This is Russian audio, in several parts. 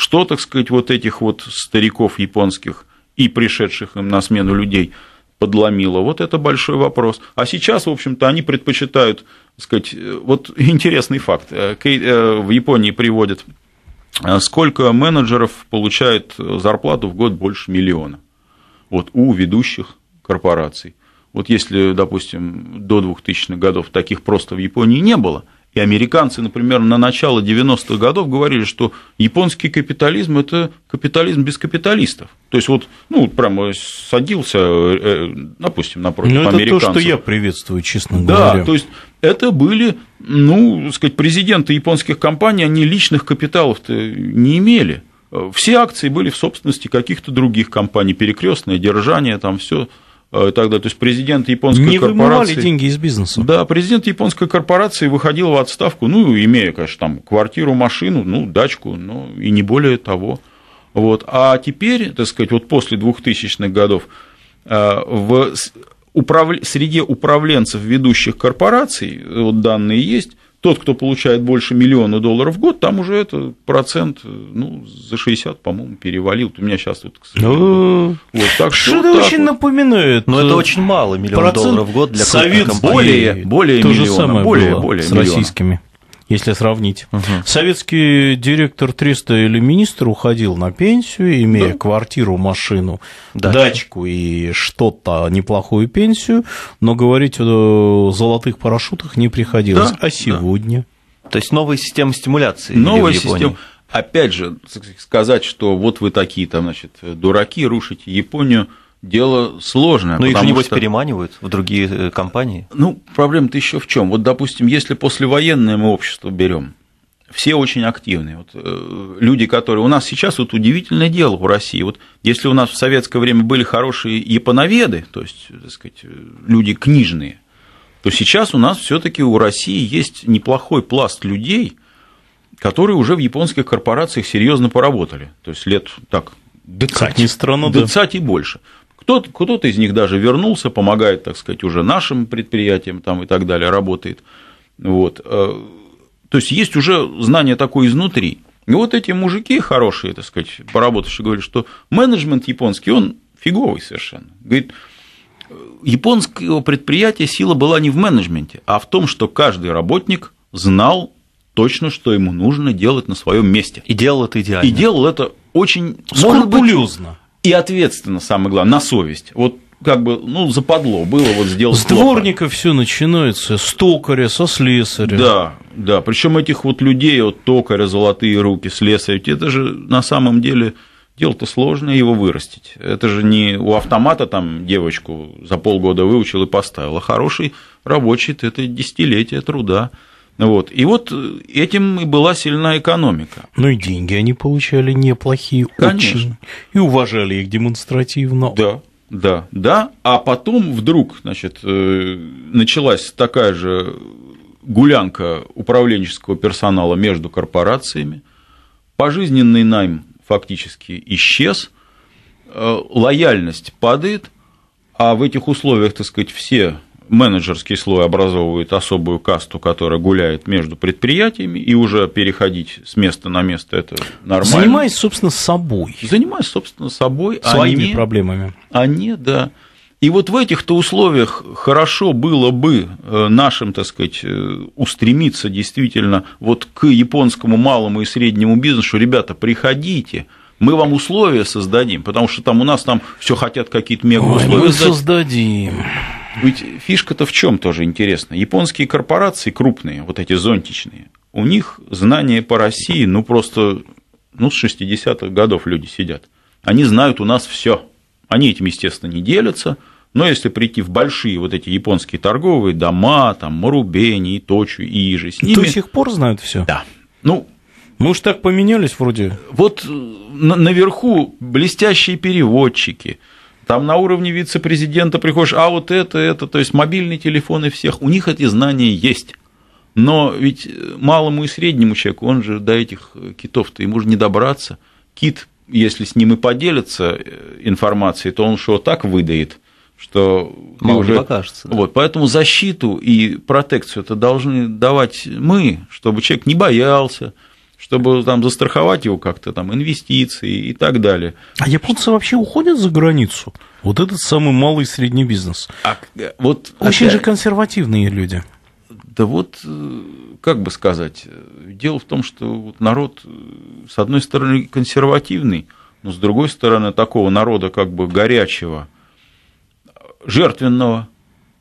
что, так сказать, вот этих вот стариков японских и пришедших им на смену людей подломило, вот это большой вопрос. А сейчас, в общем-то, они предпочитают, так сказать, э, вот интересный факт. Э, э, в Японии приводят, сколько менеджеров получает зарплату в год больше миллиона вот, у ведущих корпораций. Вот если, допустим, до 2000-х годов таких просто в Японии не было – и американцы, например, на начало 90-х годов говорили, что японский капитализм – это капитализм без капиталистов. То есть, вот, ну, прямо садился, э, допустим, напротив Но ну, это американцев. это то, что я приветствую, честно говоря. Да, то есть, это были, ну, сказать, президенты японских компаний, они личных капиталов-то не имели. Э, все акции были в собственности каких-то других компаний, перекрестное держание, там все и э, так далее. То есть президент японской не корпорации... Не деньги из бизнеса. Да, президент японской корпорации выходил в отставку, ну, имея, конечно, там квартиру, машину, ну, дачку, ну, и не более того. Вот. А теперь, так сказать, вот после 2000-х годов э, в управ... среди управленцев ведущих корпораций, вот данные есть, тот, кто получает больше миллиона долларов в год, там уже это процент, э, ну, за 60, по-моему, перевалил. У меня сейчас вот, ну, вот так что. Что-то вот очень вот. напоминает. Но это э, очень мало, миллион долларов в год для Совет более, более, более То миллиона. Же самое более, было более с миллиона. российскими если сравнить. Угу. Советский директор 300 или министр уходил на пенсию, имея да. квартиру, машину, дачу, дачку и что-то, неплохую пенсию, но говорить о золотых парашютах не приходилось. Да? А сегодня? Да. То есть новая система стимуляции. Новая система опять же, сказать, что вот вы такие там, значит, дураки, рушите Японию, дело сложное. Но их же, небось, что... переманивают в другие э, компании. Ну, проблема-то еще в чем? Вот, допустим, если послевоенное мы общество берем, все очень активные. Вот, э, люди, которые у нас сейчас, вот удивительное дело в России. Вот если у нас в советское время были хорошие японоведы, то есть, так сказать, э, люди книжные, то сейчас у нас все-таки у России есть неплохой пласт людей, которые уже в японских корпорациях серьезно поработали. То есть лет так. Дыцать. Как ни странно, ну дыцать и больше. Кто-то, кто-то из них даже вернулся, помогает, так сказать, уже нашим предприятиям там, и так далее, работает. Вот. Э, то есть есть уже знание такое изнутри. И вот эти мужики хорошие, так сказать, поработавшие, говорят, что менеджмент японский, он фиговый совершенно. Говорит, э, японского предприятия сила была не в менеджменте, а в том, что каждый работник знал точно, что ему нужно делать на своем месте. И делал это идеально. И делал это очень скрупулезно и ответственно, самое главное, на совесть. Вот как бы, ну, западло было вот сделать. С дворника все начинается, с токаря, со слесаря. Да, да. Причем этих вот людей, вот токаря, золотые руки, слесаря, ведь это же на самом деле дело-то сложное его вырастить. Это же не у автомата там девочку за полгода выучил и поставил, а хороший рабочий – это десятилетие труда. Вот. И вот э, этим и была сильна экономика. Ну и деньги они получали неплохие Конечно. очень. И уважали их демонстративно. Да, да, да. А потом вдруг значит, э, началась такая же гулянка управленческого персонала между корпорациями. Пожизненный найм фактически исчез, э, лояльность падает, а в этих условиях, так сказать, все менеджерский слой образовывает особую касту, которая гуляет между предприятиями, и уже переходить с места на место это нормально. Занимаясь, собственно, собой. Занимаясь, собственно, собой. А Своими а проблемами. Они да. И вот в этих-то условиях хорошо было бы э, нашим, так сказать, э, устремиться действительно вот к японскому малому и среднему бизнесу. Ребята, приходите, мы вам условия создадим, потому что там у нас там все хотят какие-то мега условия. Ой, мы ну создадим. Ведь фишка-то в чем тоже интересно. Японские корпорации крупные, вот эти зонтичные, у них знания по России, ну просто, ну с 60-х годов люди сидят. Они знают у нас все. Они этим, естественно, не делятся, но если прийти в большие вот эти японские торговые дома, там Марубени, и Ижи, с ними... До сих пор знают все. Да. Ну, мы уж так поменялись вроде. Вот э, наверху блестящие переводчики, там на уровне вице-президента приходишь, а вот это, это, то есть мобильные телефоны всех, у них эти знания есть. Но ведь э, малому и среднему человеку, он же до этих китов-то ему же не добраться. Кит, если с ним и поделятся э, информацией, то он что так выдает, что мало уже... покажется. Да. Вот, поэтому защиту и протекцию это должны давать мы, чтобы человек не боялся, чтобы там застраховать его как-то, там, инвестиции и так далее. А японцы вообще уходят за границу? Вот этот самый малый и средний бизнес. А, вот, Очень опять... же консервативные люди. Да вот, э, как бы сказать, дело в том, что народ, э, с одной стороны, консервативный, но с другой стороны, такого народа как бы горячего, жертвенного,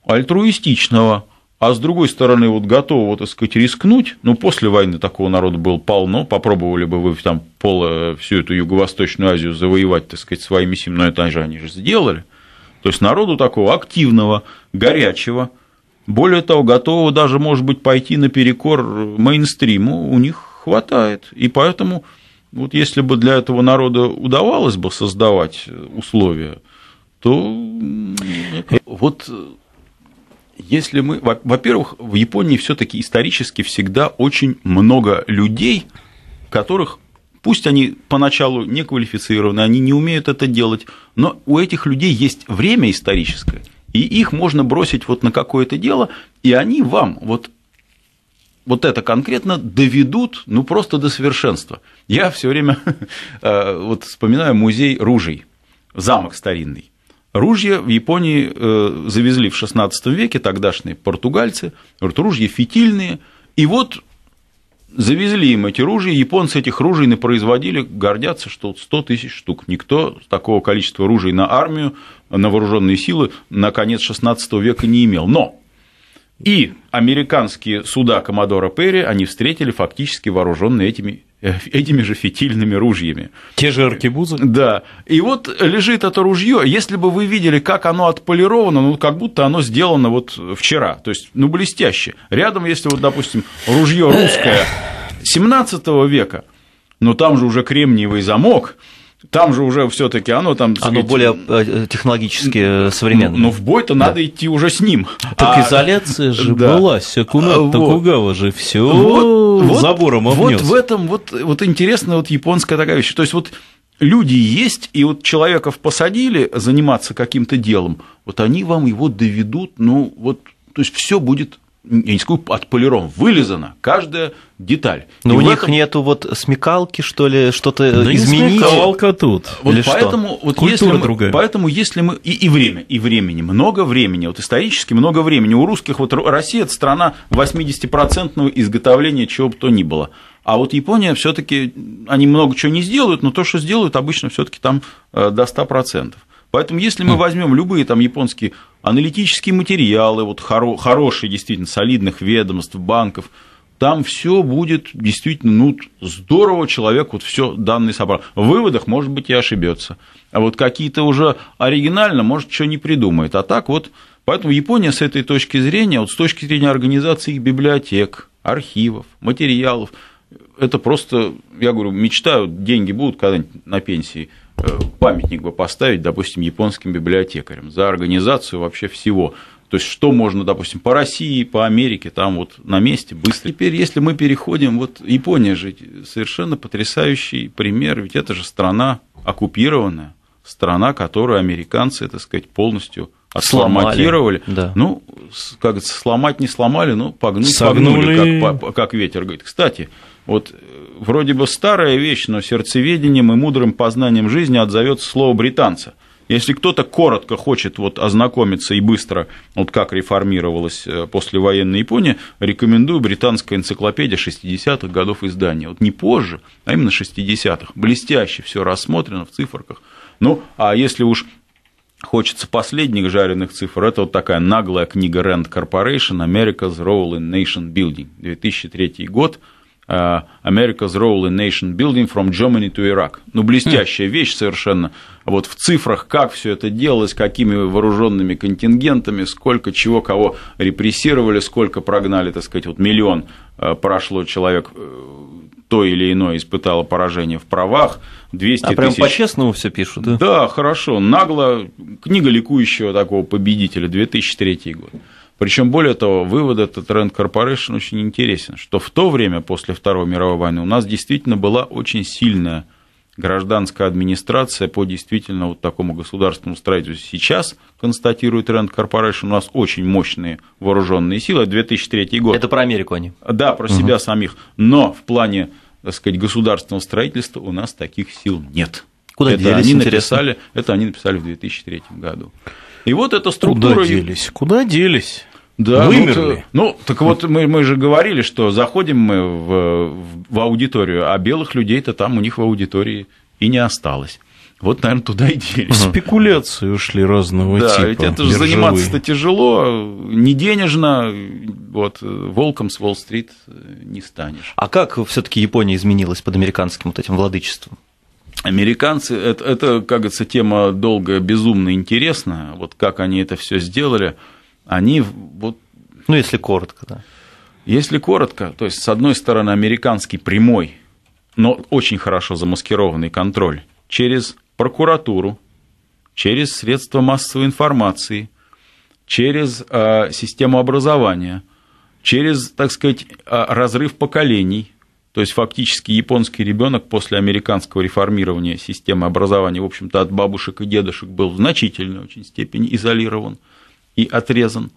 альтруистичного – а с другой стороны, вот готового, так сказать, рискнуть, ну, после войны такого народа было полно, попробовали бы вы там пол, всю эту Юго-Восточную Азию завоевать, так сказать, своими силами, но это же они же сделали. То есть народу такого активного, горячего, более того, готового даже, может быть, пойти наперекор мейнстриму, у них хватает. И поэтому, вот если бы для этого народа удавалось бы создавать условия, то вот если мы, во-первых, в Японии все-таки исторически всегда очень много людей, которых, пусть они поначалу не квалифицированы, они не умеют это делать, но у этих людей есть время историческое, и их можно бросить вот на какое-то дело, и они вам вот вот это конкретно доведут, ну просто до совершенства. Я все время э, вот вспоминаю музей ружей, замок старинный Ружья в Японии э, завезли в XVI веке тогдашние португальцы, говорят, ружья фитильные, и вот завезли им эти ружья, японцы этих ружей производили, гордятся, что 100 тысяч штук. Никто такого количества ружей на армию, на вооруженные силы на конец XVI века не имел. Но и американские суда Комодора Перри, они встретили фактически вооруженные этими Э, этими же фитильными ружьями. Те же аркебузы? Да. И вот лежит это ружье. Если бы вы видели, как оно отполировано, ну, как будто оно сделано вот вчера, то есть, ну, блестяще. Рядом, если вот, допустим, ружье русское 17 века, но ну, там же уже кремниевый замок, там же уже все-таки оно там. Оно сказать, более э, технологически э, ну, современное. Но ну, в бой-то да. надо идти уже с ним. Так а... изоляция же да. была, Сякуна, а, же все вот, забором обнес. Вот в этом вот, вот интересная вот японская такая вещь. То есть вот люди есть, и вот человеков посадили заниматься каким-то делом, вот они вам его доведут, ну вот, то есть все будет я не скажу, отполирован, вылезана каждая деталь. Но и у них этом... нету вот смекалки, что ли, что-то да ну, изменить? смекалка а тут, вот или поэтому, что? Вот Культура если мы, другая. Поэтому если мы... И, и время, и времени, много времени, вот исторически много времени. У русских, вот Россия – это страна 80-процентного изготовления чего бы то ни было. А вот Япония все таки они много чего не сделают, но то, что сделают, обычно все таки там э, до 100%. Поэтому если мы хм. возьмем любые там японские аналитические материалы, вот хоро, хорошие действительно солидных ведомств, банков, там все будет действительно, ну, здорово человек вот все данные собрал. В выводах, может быть, и ошибется. А вот какие-то уже оригинально, может, что не придумает. А так вот, поэтому Япония с этой точки зрения, вот с точки зрения организации их библиотек, архивов, материалов, это просто, я говорю, мечтаю, деньги будут когда-нибудь на пенсии – Э, памятник бы поставить, допустим, японским библиотекарям за организацию вообще всего. То есть, что можно, допустим, по России, по Америке, там вот на месте быстро. Теперь, если мы переходим, вот Япония же совершенно потрясающий пример, ведь это же страна оккупированная, страна, которую американцы, так сказать, полностью отформатировали. да. Ну, как говорится, сломать не сломали, но ну, погнули, Согнули. погнули, как, как ветер. Говорит, кстати, вот э, вроде бы старая вещь, но сердцеведением и мудрым познанием жизни отзовется слово британца. Если кто-то коротко хочет вот ознакомиться и быстро, вот как реформировалась э, послевоенная Япония, рекомендую британская энциклопедия 60-х годов издания. Вот не позже, а именно 60-х. Блестяще все рассмотрено в циферках. Ну, а если уж Хочется последних жареных цифр. Это вот такая наглая книга Rand Corporation America's Role in Nation Building. 2003 год. А, America's Role in Nation Building from Germany to Iraq. Ну, блестящая хм. вещь совершенно. А вот в цифрах, как все это делалось, какими вооруженными контингентами, сколько чего, кого репрессировали, сколько прогнали, так сказать, вот миллион а, прошло человек э, то или иное испытало поражение в правах, 200 а прям по-честному все пишут, да? Да, хорошо, нагло, книга ликующего такого победителя, 2003 год. Причем, более того, вывод этот Rand Corporation очень интересен, что в то время, после Второй мировой войны, у нас действительно была очень сильная гражданская администрация по действительно вот такому государственному строительству. Сейчас, констатирует Rand Corporation, у нас очень мощные вооруженные силы, 2003 год. Это про Америку они? Да, про угу. себя самих, но в плане, так сказать, государственного строительства у нас таких сил нет. Куда это делись, они интересно? написали, Это они написали в 2003 году. И вот эта структура... Куда делись? Куда делись? да, ну, вымерли. Ну, ну, так вот мы, мы же говорили, что заходим мы в, в аудиторию, а белых людей-то там у них в аудитории и не осталось. Вот, наверное, туда и делись. Спекуляции ушли разного да, типа. Да, ведь это же заниматься-то тяжело, не денежно, вот, волком с Уолл-стрит э, не станешь. А как все таки Япония изменилась под американским вот этим владычеством? Американцы, это, это, как говорится, тема долгая, безумно интересная, вот как они это все сделали – они вот... Ну, если коротко, да. Если коротко, то есть, с одной стороны, американский прямой, но очень хорошо замаскированный контроль через прокуратуру, через средства массовой информации, через э, систему образования, через, так сказать, а, разрыв поколений. То есть фактически японский ребенок после американского реформирования системы образования, в общем-то, от бабушек и дедушек был в значительной очень степени изолирован и отрезан.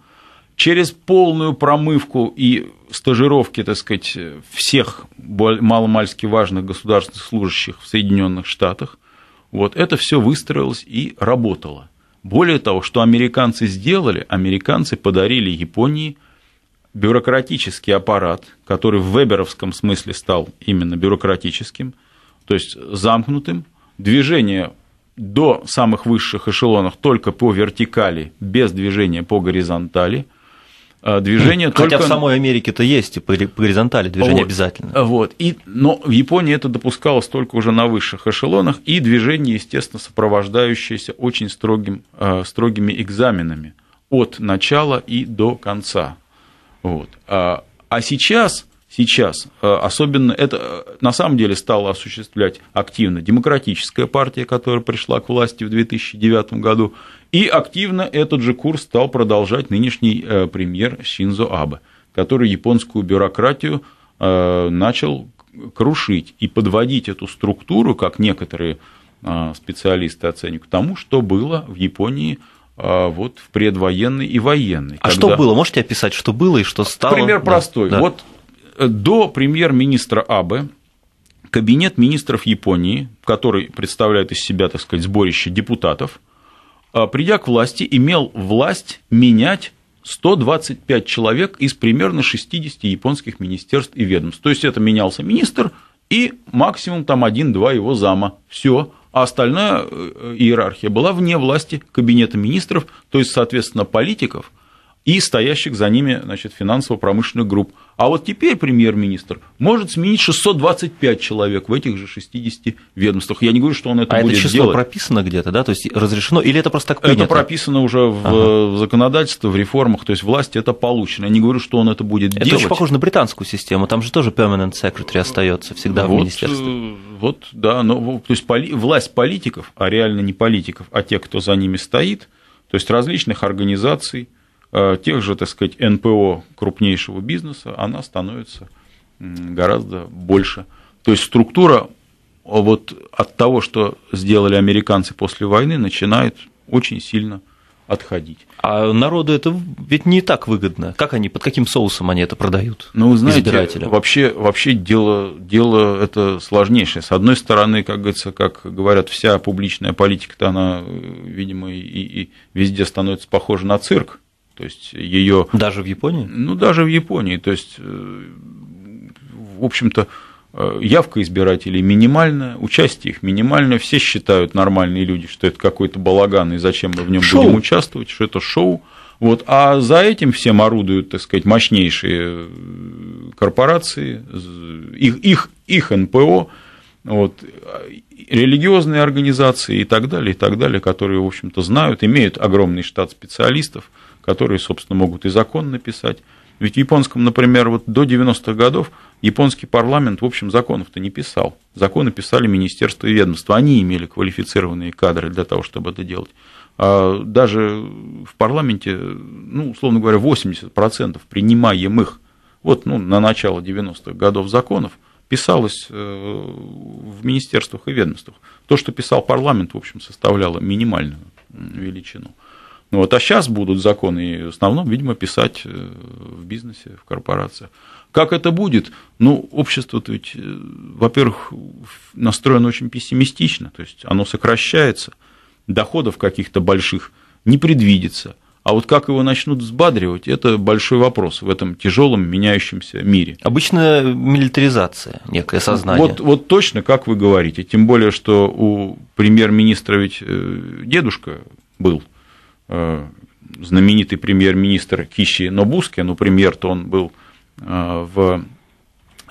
Через полную промывку и стажировки, так сказать, всех маломальски важных государственных служащих в Соединенных Штатах, вот это все выстроилось и работало. Более того, что американцы сделали, американцы подарили Японии бюрократический аппарат, который в веберовском смысле стал именно бюрократическим, то есть замкнутым, движение до самых высших эшелонов только по вертикали, без движения по горизонтали. А, движение Хотя только... в самой Америке-то есть и по горизонтали движение вот, обязательно. Вот. И, но в Японии это допускалось только уже на высших эшелонах, и движение, естественно, сопровождающееся очень строгим, а, строгими экзаменами от начала и до конца. Вот. А, а сейчас сейчас э, особенно это э, на самом деле стала осуществлять активно демократическая партия, которая пришла к власти в 2009 году, и активно этот же курс стал продолжать нынешний э, премьер Синзо Абе, который японскую бюрократию начал крушить и подводить эту структуру, как некоторые специалисты оценивают, к тому, что было в Японии вот в предвоенной и военной. А когда... что было? Можете описать, что было и что стало? Пример простой. Да. Вот Э, до премьер-министра Абе кабинет министров Японии, который представляет из себя, так сказать, сборище депутатов, э, придя к власти, имел власть менять 125 человек из примерно 60 японских министерств и ведомств. То есть это менялся министр и максимум там один-два его зама. Все. А остальная э, иерархия была вне власти кабинета министров, то есть, соответственно, политиков и стоящих за ними значит, финансово-промышленных групп. А вот теперь премьер-министр может сменить 625 человек в этих же 60 ведомствах. Я не говорю, что он это а будет это число делать. прописано где-то, да? То есть разрешено или это просто так принято? Это прописано уже в ага. законодательстве, в реформах, то есть власть это получено. Я не говорю, что он это будет это делать. Это очень похоже на британскую систему, там же тоже permanent secretary остается всегда вот, в министерстве. Э, вот, да, но, то есть поли, власть политиков, а реально не политиков, а тех, кто за ними стоит, то есть различных организаций, Э, тех же, так сказать, НПО крупнейшего бизнеса, она становится гораздо больше. То есть структура а вот от того, что сделали американцы после войны, начинает очень сильно отходить. А народу это ведь не так выгодно. Как они, под каким соусом они это продают? Ну, вы знаете, вообще, вообще дело, дело это сложнейшее. С одной стороны, как говорится, как говорят, вся публичная политика-то она, э, видимо, и, и везде становится похожа на цирк. То есть ее... Даже в Японии? Ну, даже в Японии. То есть, э, в общем-то, э, явка избирателей минимальная участие их минимальное все считают нормальные люди, что это какой-то балаган и зачем мы в нем будем участвовать, что это шоу. Вот, а за этим всем орудуют, так сказать, мощнейшие э, корпорации, их, их, их НПО, вот, религиозные организации и так далее, и так далее, которые, в общем-то, знают, имеют огромный штат специалистов, которые, собственно, могут и закон написать. Ведь в японском, например, вот до 90-х годов японский парламент, в общем, законов-то не писал. Законы писали министерства и ведомства. Они имели квалифицированные кадры для того, чтобы это делать. А даже в парламенте, ну, условно говоря, 80% принимаемых вот, ну, на начало 90-х годов законов писалось э, в министерствах и ведомствах. То, что писал парламент, в общем, составляло минимальную величину. Вот, а сейчас будут законы и в основном, видимо, писать э, в бизнесе, в корпорациях. Как это будет? Ну, общество ведь, э, во-первых, настроено очень пессимистично, то есть оно сокращается, доходов каких-то больших не предвидится. А вот как его начнут взбадривать, это большой вопрос в этом тяжелом меняющемся мире. Обычно милитаризация, некое сознание. Вот, вот точно, как вы говорите. Тем более, что у премьер-министра ведь э, дедушка был – Э, знаменитый премьер-министр Кищи Нобуски, но ну, премьер-то он был э, в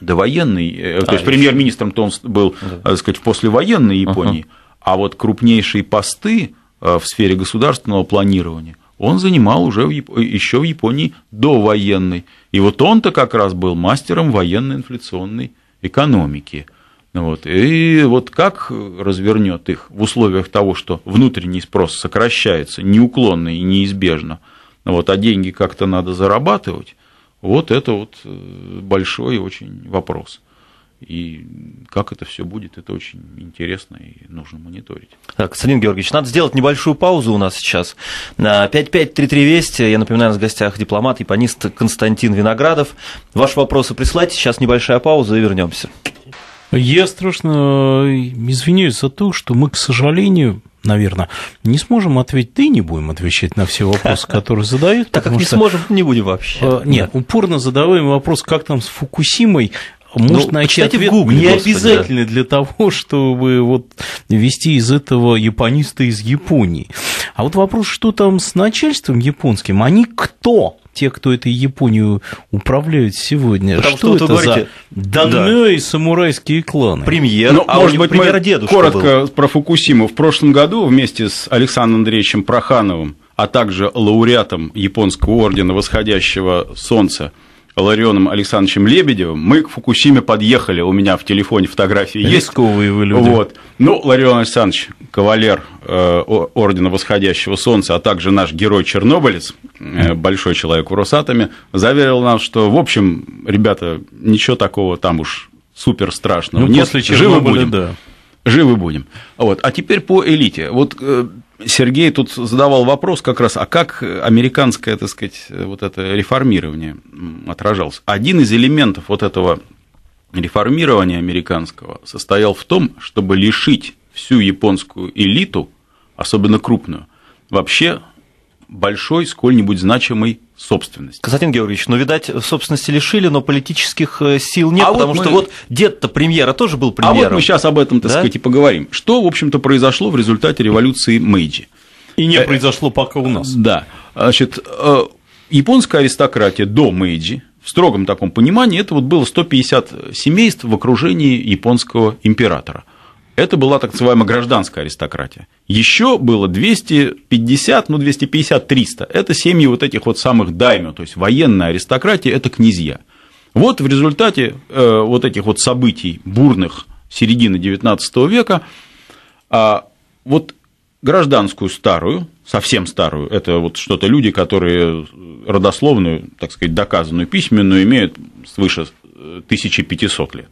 довоенный, а, э, то есть премьер-министром-то он был, да. так сказать, в послевоенной Японии, uh-huh. а вот крупнейшие посты в сфере государственного планирования он занимал уже в Яп... еще в Японии до военной. И вот он-то как раз был мастером военно-инфляционной экономики. Ну вот. И вот как развернет их в условиях того, что внутренний спрос сокращается неуклонно и неизбежно, ну вот, а деньги как-то надо зарабатывать, вот это вот э, большой очень вопрос. И как это все будет, это очень интересно и нужно мониторить. Так, Константин Георгиевич, надо сделать небольшую паузу у нас сейчас. 5533 Вести, я напоминаю, у нас в гостях дипломат, японист Константин Виноградов. Ваши вопросы присылайте, сейчас небольшая пауза и вернемся. Я страшно э, извиняюсь за то, что мы, к сожалению, наверное, не сможем ответить, да и не будем отвечать на все вопросы, которые задают. Так как не сможем, не будем вообще. Э, Нет, упорно задаваем вопрос, как там с Фукусимой, может ну, найти кстати, ответ в Гугле, не господи, обязательно да. для того, чтобы вот вести из этого япониста из Японии. А вот вопрос, что там с начальством японским? Они кто? те, кто этой Японию управляют сегодня. Потому что, что это говорите, за данные да. и самурайские кланы? Премьер, ну а может быть, премьер дедушка Коротко был. про Фукусиму. В прошлом году вместе с Александром Андреевичем Прохановым, а также лауреатом Японского ордена восходящего солнца – Ларионом Александровичем Лебедевым, мы к Фукусиме подъехали, у меня в телефоне фотографии есть. Рисковые вы люди. Вот. Ну, Ларион Александрович, кавалер э, Ордена Восходящего Солнца, а также наш герой-чернобылец, э, большой человек в Росатоме, заверил нас, что, в общем, ребята, ничего такого там уж супер страшного ну, нет, после живы будем. Да. Живы будем. Вот. А теперь по элите. Вот э, Сергей тут задавал вопрос как раз, а как американское, так сказать, вот это реформирование отражалось? Один из элементов вот этого реформирования американского состоял в том, чтобы лишить всю японскую элиту, особенно крупную, вообще большой, сколь-нибудь значимой собственности. Константин Георгиевич, ну, видать, собственности лишили, но политических э, сил нет, а потому вот мы... что вот дед-то премьера тоже был премьером. А вот мы сейчас об этом, так да? сказать, и поговорим. Что, в общем-то, произошло в результате революции Мэйджи? И не э, э, произошло пока у нас. Да. Значит, японская аристократия до Мэйджи, в строгом таком понимании, это вот было 150 семейств в окружении японского императора – это была так называемая гражданская аристократия. Еще было 250, ну 250-300. Это семьи вот этих вот самых даймё, то есть военная аристократия – это князья. Вот в результате э, вот этих вот событий бурных середины XIX века а, вот гражданскую старую, совсем старую, это вот что-то люди, которые родословную, так сказать, доказанную письменную имеют свыше 1500 э, лет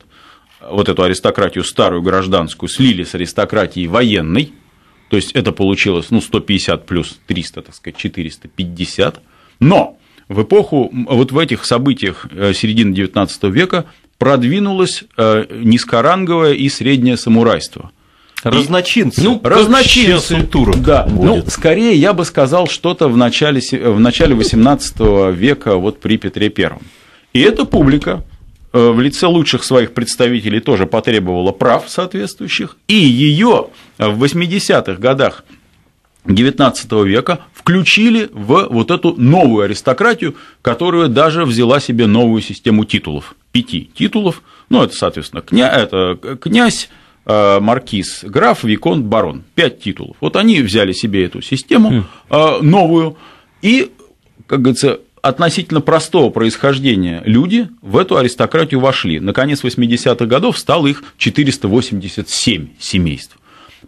вот эту аристократию старую гражданскую слили с аристократией военной, то есть это получилось ну, 150 плюс 300, так сказать, 450, но в эпоху, вот в этих событиях э, середины XIX века продвинулось э, низкоранговое и среднее самурайство – Разночинцы. Ну, разночинцы. Культура да. Ну, будет. Ну, скорее я бы сказал что-то в начале, э, в начале 18 века, вот при Петре Первом. И эта публика Э, в лице лучших своих представителей тоже потребовала прав соответствующих, и ее в 80-х годах XIX века включили в вот эту новую аристократию, которая даже взяла себе новую систему титулов. Пяти титулов, ну это, соответственно, кня, это князь, э, маркиз, граф, виконт, барон. Пять титулов. Вот они взяли себе эту систему хм. э, новую и, как говорится, относительно простого происхождения люди в эту аристократию вошли. Наконец 80-х годов стало их 487 семейств.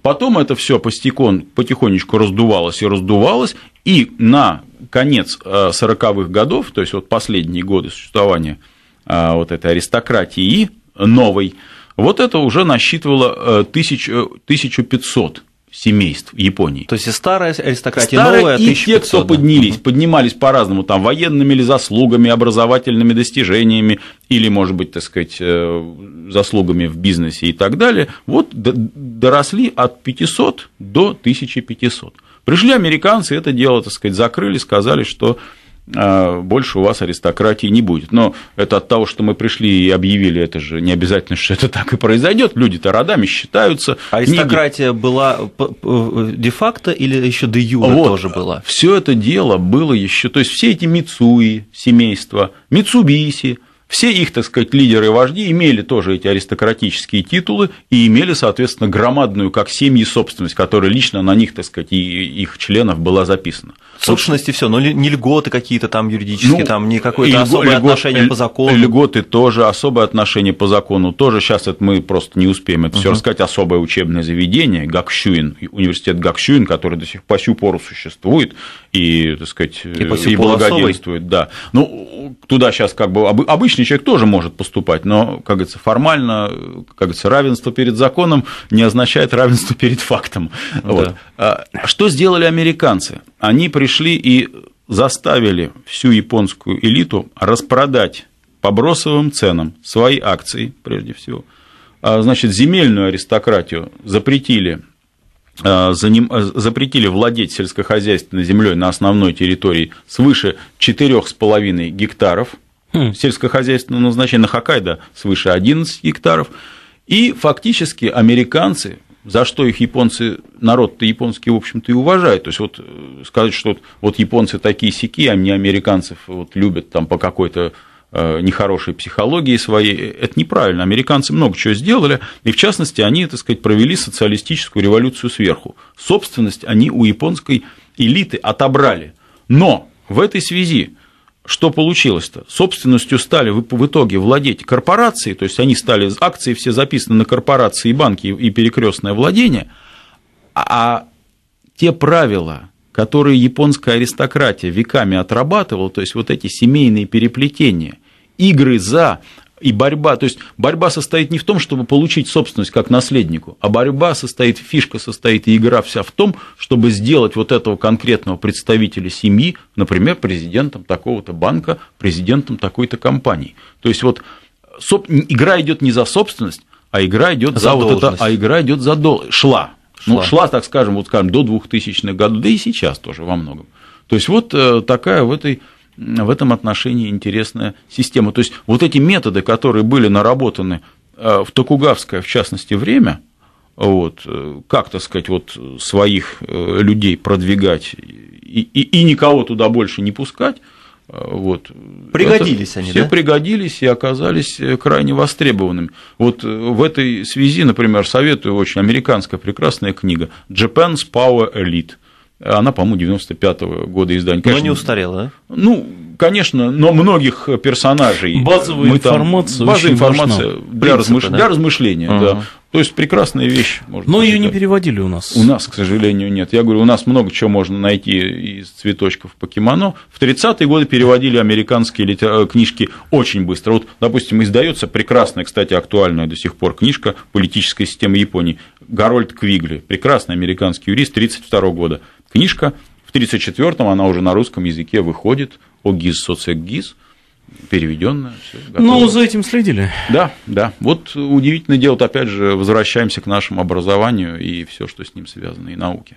Потом это все потихонечку раздувалось и раздувалось, и на конец 40-х э, годов, то есть вот последние годы существования э, вот этой аристократии новой, вот это уже насчитывало 1500 э, семейств Японии. То есть и старая аристократия, старая новая, и 1500, те, кто поднялись, да. поднимались по-разному, там, военными или заслугами, образовательными достижениями, или, может быть, так сказать, э, заслугами в бизнесе и так далее, вот доросли от 500 до 1500. Пришли американцы, это дело, так сказать, закрыли, сказали, что а, больше у вас аристократии не будет. Но это от того, что мы пришли и объявили, это же не обязательно, что это так и произойдет. Люди-то родами считаются. А аристократия не... была э, э, де-факто или еще де юра вот, тоже была? Все это дело было еще. То есть все эти Мицуи семейства, Мицубиси – все их, так сказать, лидеры и вожди имели тоже эти аристократические титулы и имели, соответственно, громадную, как семьи, собственность, которая лично на них, так сказать, и их членов была записана. Собственности все, но ну, не льготы какие-то там юридические, ну, там не какое-то особое льгот, отношение по закону. Льготы тоже, особое отношение по закону тоже. Сейчас это мы просто не успеем это угу. все рассказать. Особое учебное заведение, Гакшуин, университет Гакшуин, который до сих пор существует, и, так сказать, и, э, и благоденствует. Да. Ну, туда сейчас как бы обычный человек тоже может поступать, но, как говорится, формально, как говорится, равенство перед законом не означает равенство перед фактом. Ну да. Вот. А, что сделали американцы? Они пришли и заставили всю японскую элиту распродать по бросовым ценам свои акции, прежде всего. А, значит, земельную аристократию запретили Э, э, запретили владеть сельскохозяйственной землей на основной территории свыше 4,5 гектаров хм. сельскохозяйственного назначения, на Хоккайдо свыше 11 гектаров, и фактически американцы, за что их японцы, народ-то японский, в общем-то, и уважают То есть, вот э, сказать, что вот японцы такие сики, а не американцев вот, любят там по какой-то Э, нехорошей психологии своей. Это неправильно. Американцы много чего сделали, и в частности они, так сказать, провели социалистическую революцию сверху. Собственность они у японской элиты отобрали. Но в этой связи что получилось-то? Собственностью стали в итоге владеть корпорации, то есть они стали, акции все записаны на корпорации и банки и перекрестное владение, а, а те правила, которые японская аристократия веками отрабатывала, то есть вот эти семейные переплетения, игры за и борьба. То есть борьба состоит не в том, чтобы получить собственность как наследнику, а борьба состоит, фишка состоит и игра вся в том, чтобы сделать вот этого конкретного представителя семьи, например, президентом такого-то банка, президентом такой-то компании. То есть вот соб... игра идет не за собственность, а игра идет за, за вот это, а игра идет за дол... шла. шла. Ну, шла, так скажем, вот скажем, до 2000-х годов, да и сейчас тоже во многом. То есть вот э, такая в этой в этом отношении интересная система. То есть вот эти методы, которые были наработаны э, в Токугавское, в частности, время, вот, э, как, так сказать, вот своих э, людей продвигать и, и, и никого туда больше не пускать, вот. Пригодились это, они, все да? пригодились и оказались крайне востребованными. Вот в этой связи, например, советую очень американская прекрасная книга «Japan's Power Elite», она, по-моему, 95-го года издания. Конечно, но не устарела, да? Ну, конечно, но многих персонажей. Э, базовая мы информация. базовая информация важна. для, Принципы, размыш... да? для размышления, uh-huh. да. То есть прекрасная вещь. Можно но посчитать. ее не переводили у нас. У нас, к сожалению, нет. Я говорю, у нас много чего можно найти из цветочков покемоно. В 30-е годы переводили американские литер... Э, книжки очень быстро. Вот, допустим, издается прекрасная, кстати, актуальная до сих пор книжка политической системы Японии». Гарольд Квигли, прекрасный американский юрист 32 года книжка. В 1934-м она уже на русском языке выходит, ОГИЗ, соцэгиз, переведенная. Ну, за этим следили. Да, да. Вот удивительное дело, опять же, возвращаемся к нашему образованию и все, что с ним связано, и науке.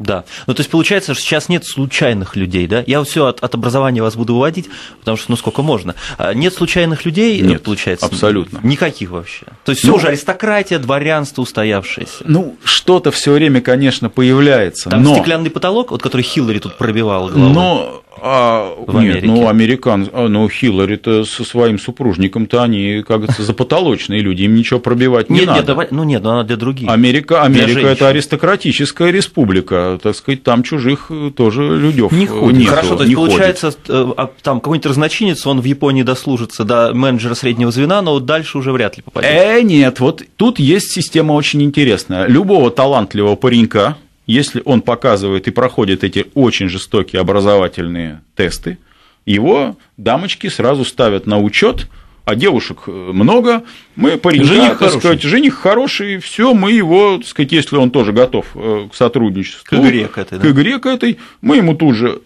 Да. Ну, то есть получается, что сейчас нет случайных людей, да? Я все от, от образования вас буду выводить, потому что ну сколько можно. А нет случайных людей, э, нет, получается? Абсолютно. Никаких вообще. То есть ну, все уже аристократия, дворянство устоявшееся. Ну, что-то все время, конечно, появляется. Там но... стеклянный потолок, вот который Хиллари тут пробивал головой. Но а, в нет, Америке. ну, американ, а, ну, Хиллари-то со своим супружником-то они, как говорится, запотолочные люди, им ничего пробивать не нет, надо. Нет, давай, ну нет, но ну, она для других. Америка, Америка это аристократическая республика, так сказать, там чужих э, тоже людей не э, ходит. Нету, Хорошо, то есть не получается, ходит. Э, а там какой-нибудь разночинец, он в Японии дослужится до менеджера среднего звена, но вот дальше уже вряд ли попадет. Э, нет, вот тут есть система очень интересная. Любого талантливого паренька, если он показывает и проходит эти очень жестокие образовательные тесты, его дамочки сразу ставят на учет, а девушек э, много, мы паренька, жених так хороший. сказать, жених хороший, все, мы его, так сказать, если он тоже готов э, к сотрудничеству, к игре к этой, к игре к этой, мы ему тут же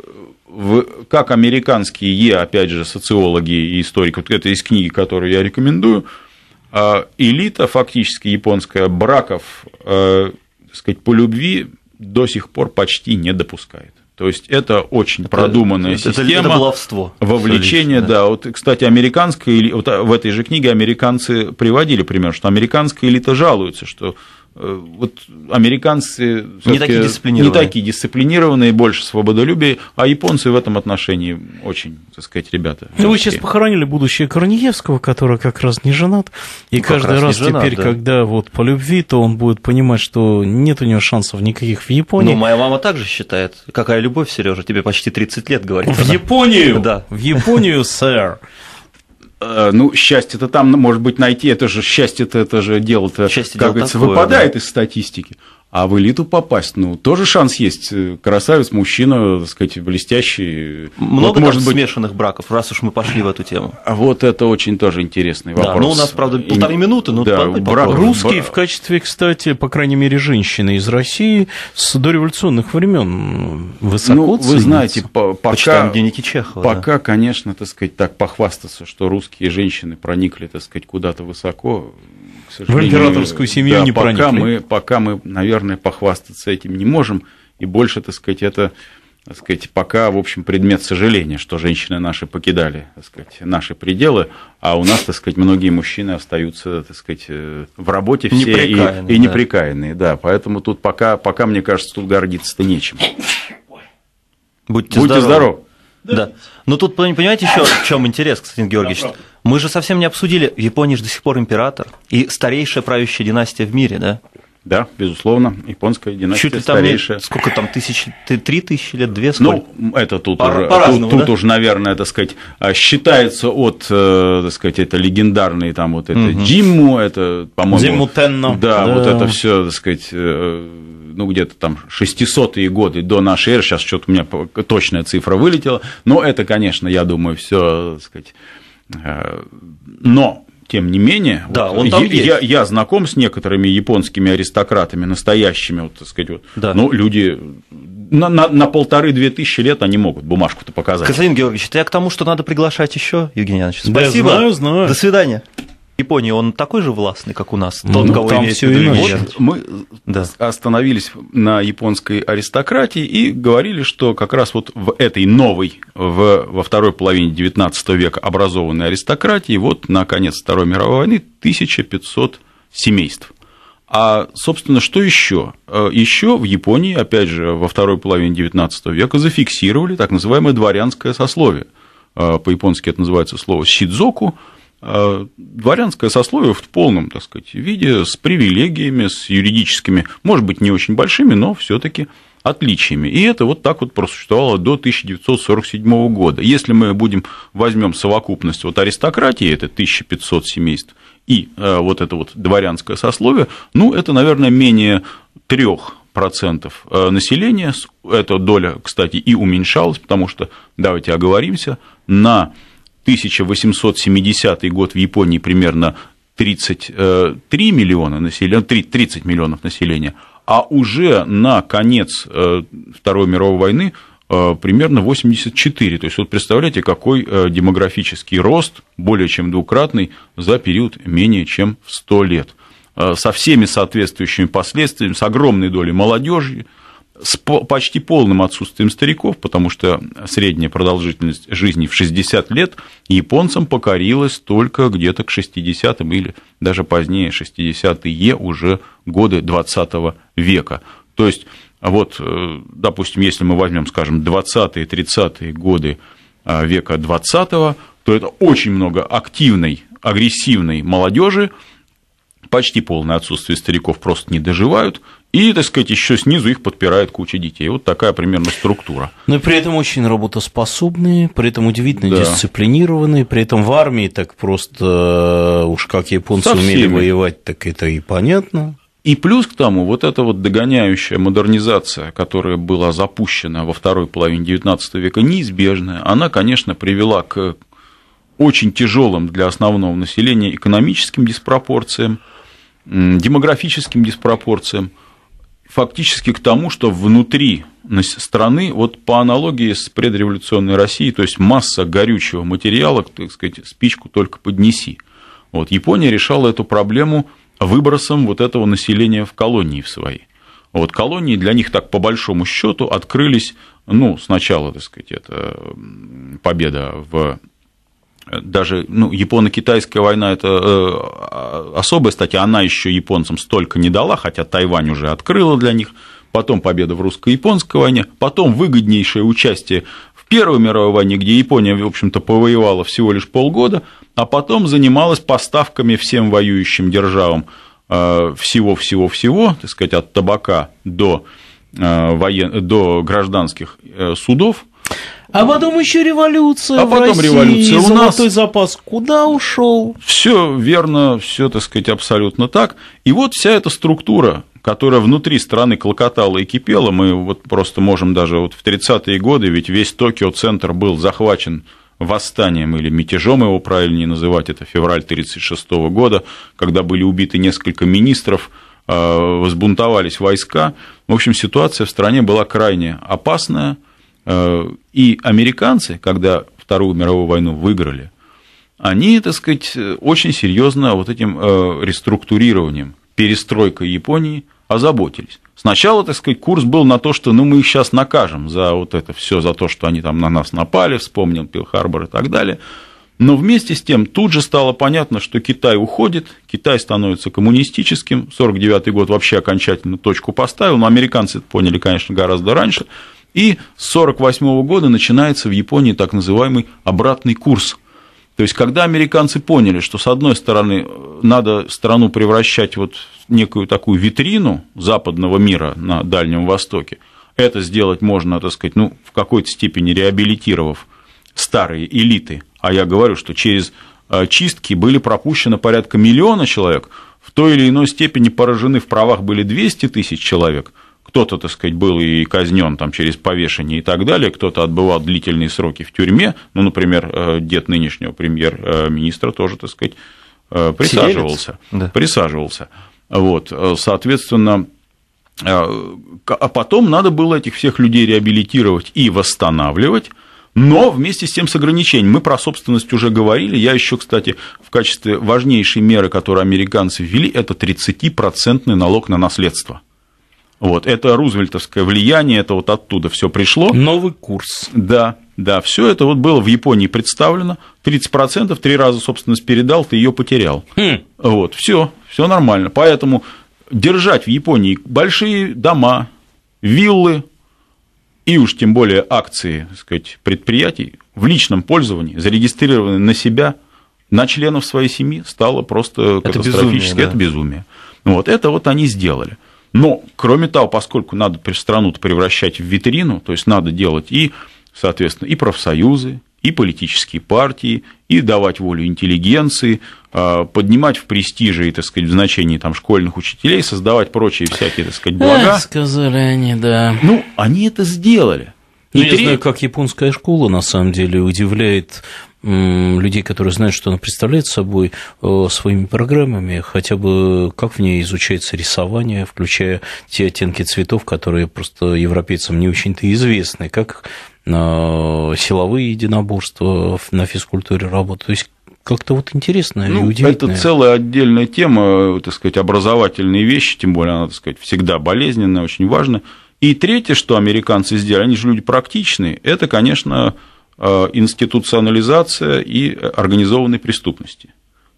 в, как американские, опять же, социологи и историки, вот это из книги, которую я рекомендую, а, элита фактически японская браков, э, сказать, по любви до сих пор почти не допускает. То есть это очень это, продуманная это, система. Это баловство. Вовлечение, да. да. Вот, кстати, американская, вот а, в этой же книге американцы приводили пример, что американская элита жалуется, что Э, вот американцы не такие, дисциплинированные. не такие дисциплинированные, больше свободолюбие, а японцы в этом отношении очень, так сказать, ребята. Ну, вы сейчас похоронили будущее Корнеевского, который как раз не женат, и ну, каждый раз, раз теперь, женат, да. когда вот по любви, то он будет понимать, что нет у него шансов никаких в Японии. Ну, моя мама также считает. Какая любовь, Сережа, тебе почти 30 лет, говорит. В она. Японию! Да. В Японию, сэр! Э, ну, счастье-то там, ну, может быть, найти, это же счастье-то, это же дело-то, как дело говорится, такое, выпадает да. из статистики. А в элиту попасть, ну, тоже шанс есть. Э, красавец, мужчина, так сказать, блестящий. Много вот, может быть... смешанных браков, раз уж мы пошли в эту тему. А Вот это очень тоже интересный вопрос. Да, ну, у нас, правда, полторы И... минуты, но да, брак... Русские в качестве, кстати, по крайней мере, женщины из России с дореволюционных времен ну, высоко Ну, ценятся. вы знаете, по пока... Дневники Чехова. Пока, да. конечно, так сказать, так похвастаться, что русские женщины проникли, так сказать, куда-то высоко, сожалению, в императорскую семью да, не пока проникли. Мы, пока мы, наверное, похвастаться этим не можем, и больше, так сказать, это так сказать, пока, в общем, предмет сожаления, что женщины наши покидали, так сказать, наши пределы, а у нас, так сказать, многие мужчины остаются, так сказать, э, в работе все неприкаянные, и, и неприкаянные, да. да, поэтому тут пока, пока, мне кажется, тут гордиться-то нечем. Будьте, Будьте здоровы. здоровы. Да. да. Но ну, тут, понимаете, еще в чем интерес, Константин Георгиевич? Да, мы же совсем не обсудили, в Японии же до сих пор император и старейшая правящая династия в мире, да? Да, безусловно, японская династия Чуть ли там старейшая. Не, сколько там, тысяч, три тысячи лет, две, ну, сколько? Ну, это тут, по, уже, по тут, да? тут уже, наверное, так сказать, а, считается от, э, так сказать, это легендарные там вот это угу. Джимму, это, по-моему... Джимму Тенно. Да, да, вот это все, так сказать, э, ну, где-то там 600-е годы до нашей эры, сейчас что-то у меня точная цифра вылетела, но это, конечно, я думаю, все, так сказать Э, но тем не менее, да, вот он там я, есть. Я, я знаком с некоторыми японскими аристократами, настоящими, вот, так сказать, вот, да. ну, люди на, на, на полторы-две тысячи лет они могут бумажку-то показать. Константин Георгиевич, это я к тому, что надо приглашать еще, Евгений Иванович. Спасибо. Да, знаю, знаю. До свидания. Японии он такой же властный, как у нас? Ну, тот, ну, кого там все иначе. Вот мы да. остановились на японской аристократии и говорили, что как раз вот в этой новой, в, во второй половине XIX века образованной аристократии, вот на конец Второй мировой войны 1500 семейств. А, собственно, что еще? Э, еще в Японии, опять же, во второй половине XIX века зафиксировали так называемое дворянское сословие. Э, по-японски это называется слово «сидзоку», а, дворянское сословие в полном, так сказать, виде, с привилегиями, с юридическими, может быть, не очень большими, но все таки отличиями. И это вот так вот просуществовало до 1947 года. Если мы будем, возьмем совокупность вот аристократии, это 1500 семейств, и э, вот это вот дворянское сословие, ну, это, наверное, менее трех процентов э, населения. Эта доля, кстати, и уменьшалась, потому что, давайте оговоримся, на 1870 год в Японии примерно 33 э, миллиона населения, 30 миллионов населения, а уже на конец э, Второй мировой войны э, примерно 84. То есть, вот представляете, какой демографический рост, более чем двукратный, за период менее чем в 100 лет. Со всеми соответствующими последствиями, с огромной долей молодежи, с почти полным отсутствием стариков, потому что средняя продолжительность жизни в 60 лет японцам покорилась только где-то к 60-м или даже позднее 60-е уже годы 20 века. То есть, вот, э, допустим, если мы возьмем, скажем, 20-е, 30-е годы э, века 20-го, то это очень много активной, агрессивной молодежи, почти полное отсутствие стариков просто не доживают, и, так сказать, еще снизу их подпирает куча детей. Вот такая примерно структура. Но при этом очень работоспособные, при этом удивительно да. дисциплинированные, при этом в армии так просто э, уж как японцы Со умели всеми. воевать, так это и понятно. И плюс к тому, вот эта вот догоняющая модернизация, которая была запущена во второй половине XIX века, неизбежная, она, конечно, привела к очень тяжелым для основного населения экономическим диспропорциям, демографическим диспропорциям – фактически к тому, что внутри страны, вот по аналогии с предреволюционной Россией, то есть масса горючего материала, так сказать, спичку только поднеси. Вот, Япония решала эту проблему выбросом вот этого населения в колонии в свои. Вот колонии для них так по большому счету открылись, ну, сначала, так сказать, это победа в даже ну, японо-китайская война это э, а, особая статья, она еще японцам столько не дала, хотя Тайвань уже открыла для них, потом победа в русско-японской войне, потом выгоднейшее участие в Первой мировой войне, где Япония, в общем-то, повоевала всего лишь полгода, а потом занималась поставками всем воюющим державам э, всего-всего-всего, так сказать, от табака до, э, воен... до гражданских судов – а потом еще революция. А потом в России, революция. У золотой запас куда ушел? Все верно, все, так сказать, абсолютно так. И вот вся эта структура, которая внутри страны клокотала и кипела, мы вот просто можем даже вот в 30-е годы, ведь весь Токио-центр был захвачен восстанием или мятежом, его правильнее называть, это февраль 1936 года, когда были убиты несколько министров, а, возбунтовались войска. В общем, ситуация в стране была крайне опасная, Э, и американцы, когда Вторую мировую войну выиграли, они, так сказать, очень серьезно вот этим э, реструктурированием, перестройкой Японии озаботились. Сначала, так сказать, курс был на то, что ну, мы их сейчас накажем за вот это все, за то, что они там на нас напали, вспомнил Пил-Харбор и так далее. Но вместе с тем тут же стало понятно, что Китай уходит, Китай становится коммунистическим, 1949 год вообще окончательно точку поставил, но американцы это поняли, конечно, гораздо раньше – и с 1948 года начинается в Японии так называемый обратный курс. То есть, когда американцы поняли, что, с одной стороны, надо страну превращать вот в некую такую витрину западного мира на Дальнем Востоке, это сделать можно, так сказать, ну, в какой-то степени реабилитировав старые элиты. А я говорю, что через э, чистки были пропущено порядка миллиона человек, в той или иной степени поражены в правах были 200 тысяч человек – кто-то, так сказать, был и казнен там, через повешение и так далее, кто-то отбывал длительные сроки в тюрьме, ну, например, э, дед нынешнего премьер-министра э, тоже, так сказать, э, присаживался. Да. Присаживался. Вот, соответственно, а потом надо было этих всех людей реабилитировать и восстанавливать, но вместе с тем с ограничением. Мы про собственность уже говорили. Я еще, кстати, в качестве важнейшей меры, которую американцы ввели, это 30% налог на наследство. Вот, это рузвельтовское влияние, это вот оттуда все пришло. Новый курс. Да, да, все это вот было в Японии представлено. 30% три раза собственность передал, ты ее потерял. Хм. Вот, все, все нормально. Поэтому держать в Японии большие дома, виллы и уж тем более акции так сказать, предприятий в личном пользовании, зарегистрированные на себя, на членов своей семьи, стало просто это катастрофически. Безумие, да? Это безумие. Вот это вот они сделали. Но, кроме того, поскольку надо страну превращать в витрину, то есть надо делать и, соответственно, и профсоюзы, и политические партии, и давать волю интеллигенции, а, поднимать в престиже и, так сказать, в значении там, школьных учителей, создавать прочие всякие, так сказать, блага. Эх, сказали они, да. Ну, они это сделали. Ну, я три... знаю, как японская школа, на самом деле, удивляет людей, которые знают, что она представляет собой э, своими программами, хотя бы как в ней изучается рисование, включая те оттенки цветов, которые просто европейцам не очень-то известны, как э, силовые единоборства на физкультуре работают. То есть как-то вот интересно ну, и удивительно. Это целая отдельная тема, э, так сказать, образовательные вещи, тем более она, так сказать, всегда болезненная, очень важная. И третье, что американцы сделали, они же люди практичные, это, конечно, Э, институционализация и организованной преступности.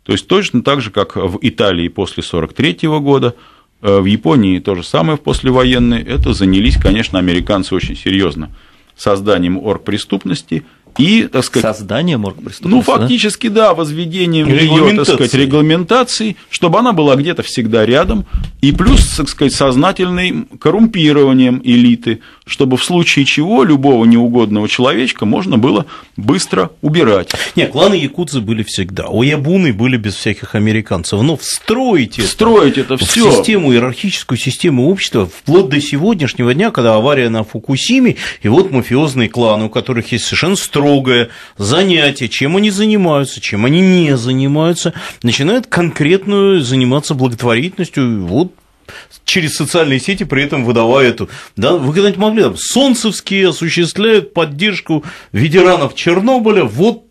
То есть точно так же, как в Италии после 1943 года, э, в Японии то же самое в послевоенной, это занялись, конечно, американцы очень серьезно созданием оргпреступности – и, так сказать... Создание моргпреступности. Ну, фактически, да, да возведением ее, так сказать, регламентации, чтобы она была где-то всегда рядом, и плюс, так сказать, сознательным коррумпированием элиты, чтобы в случае чего любого неугодного человечка можно было быстро убирать. Нет, кланы якудзы были всегда, оябуны были без всяких американцев, но ну, встроить, встроить это, это все. в систему, иерархическую систему общества, вплоть до сегодняшнего дня, когда авария на Фукусиме, и вот мафиозные кланы, у которых есть совершенно строгие строгое занятие, чем они занимаются, чем они не занимаются, начинают конкретную заниматься благотворительностью, вот через социальные сети при этом выдавая эту. Да, вы когда-нибудь могли там, солнцевские осуществляют поддержку ветеранов Чернобыля, вот,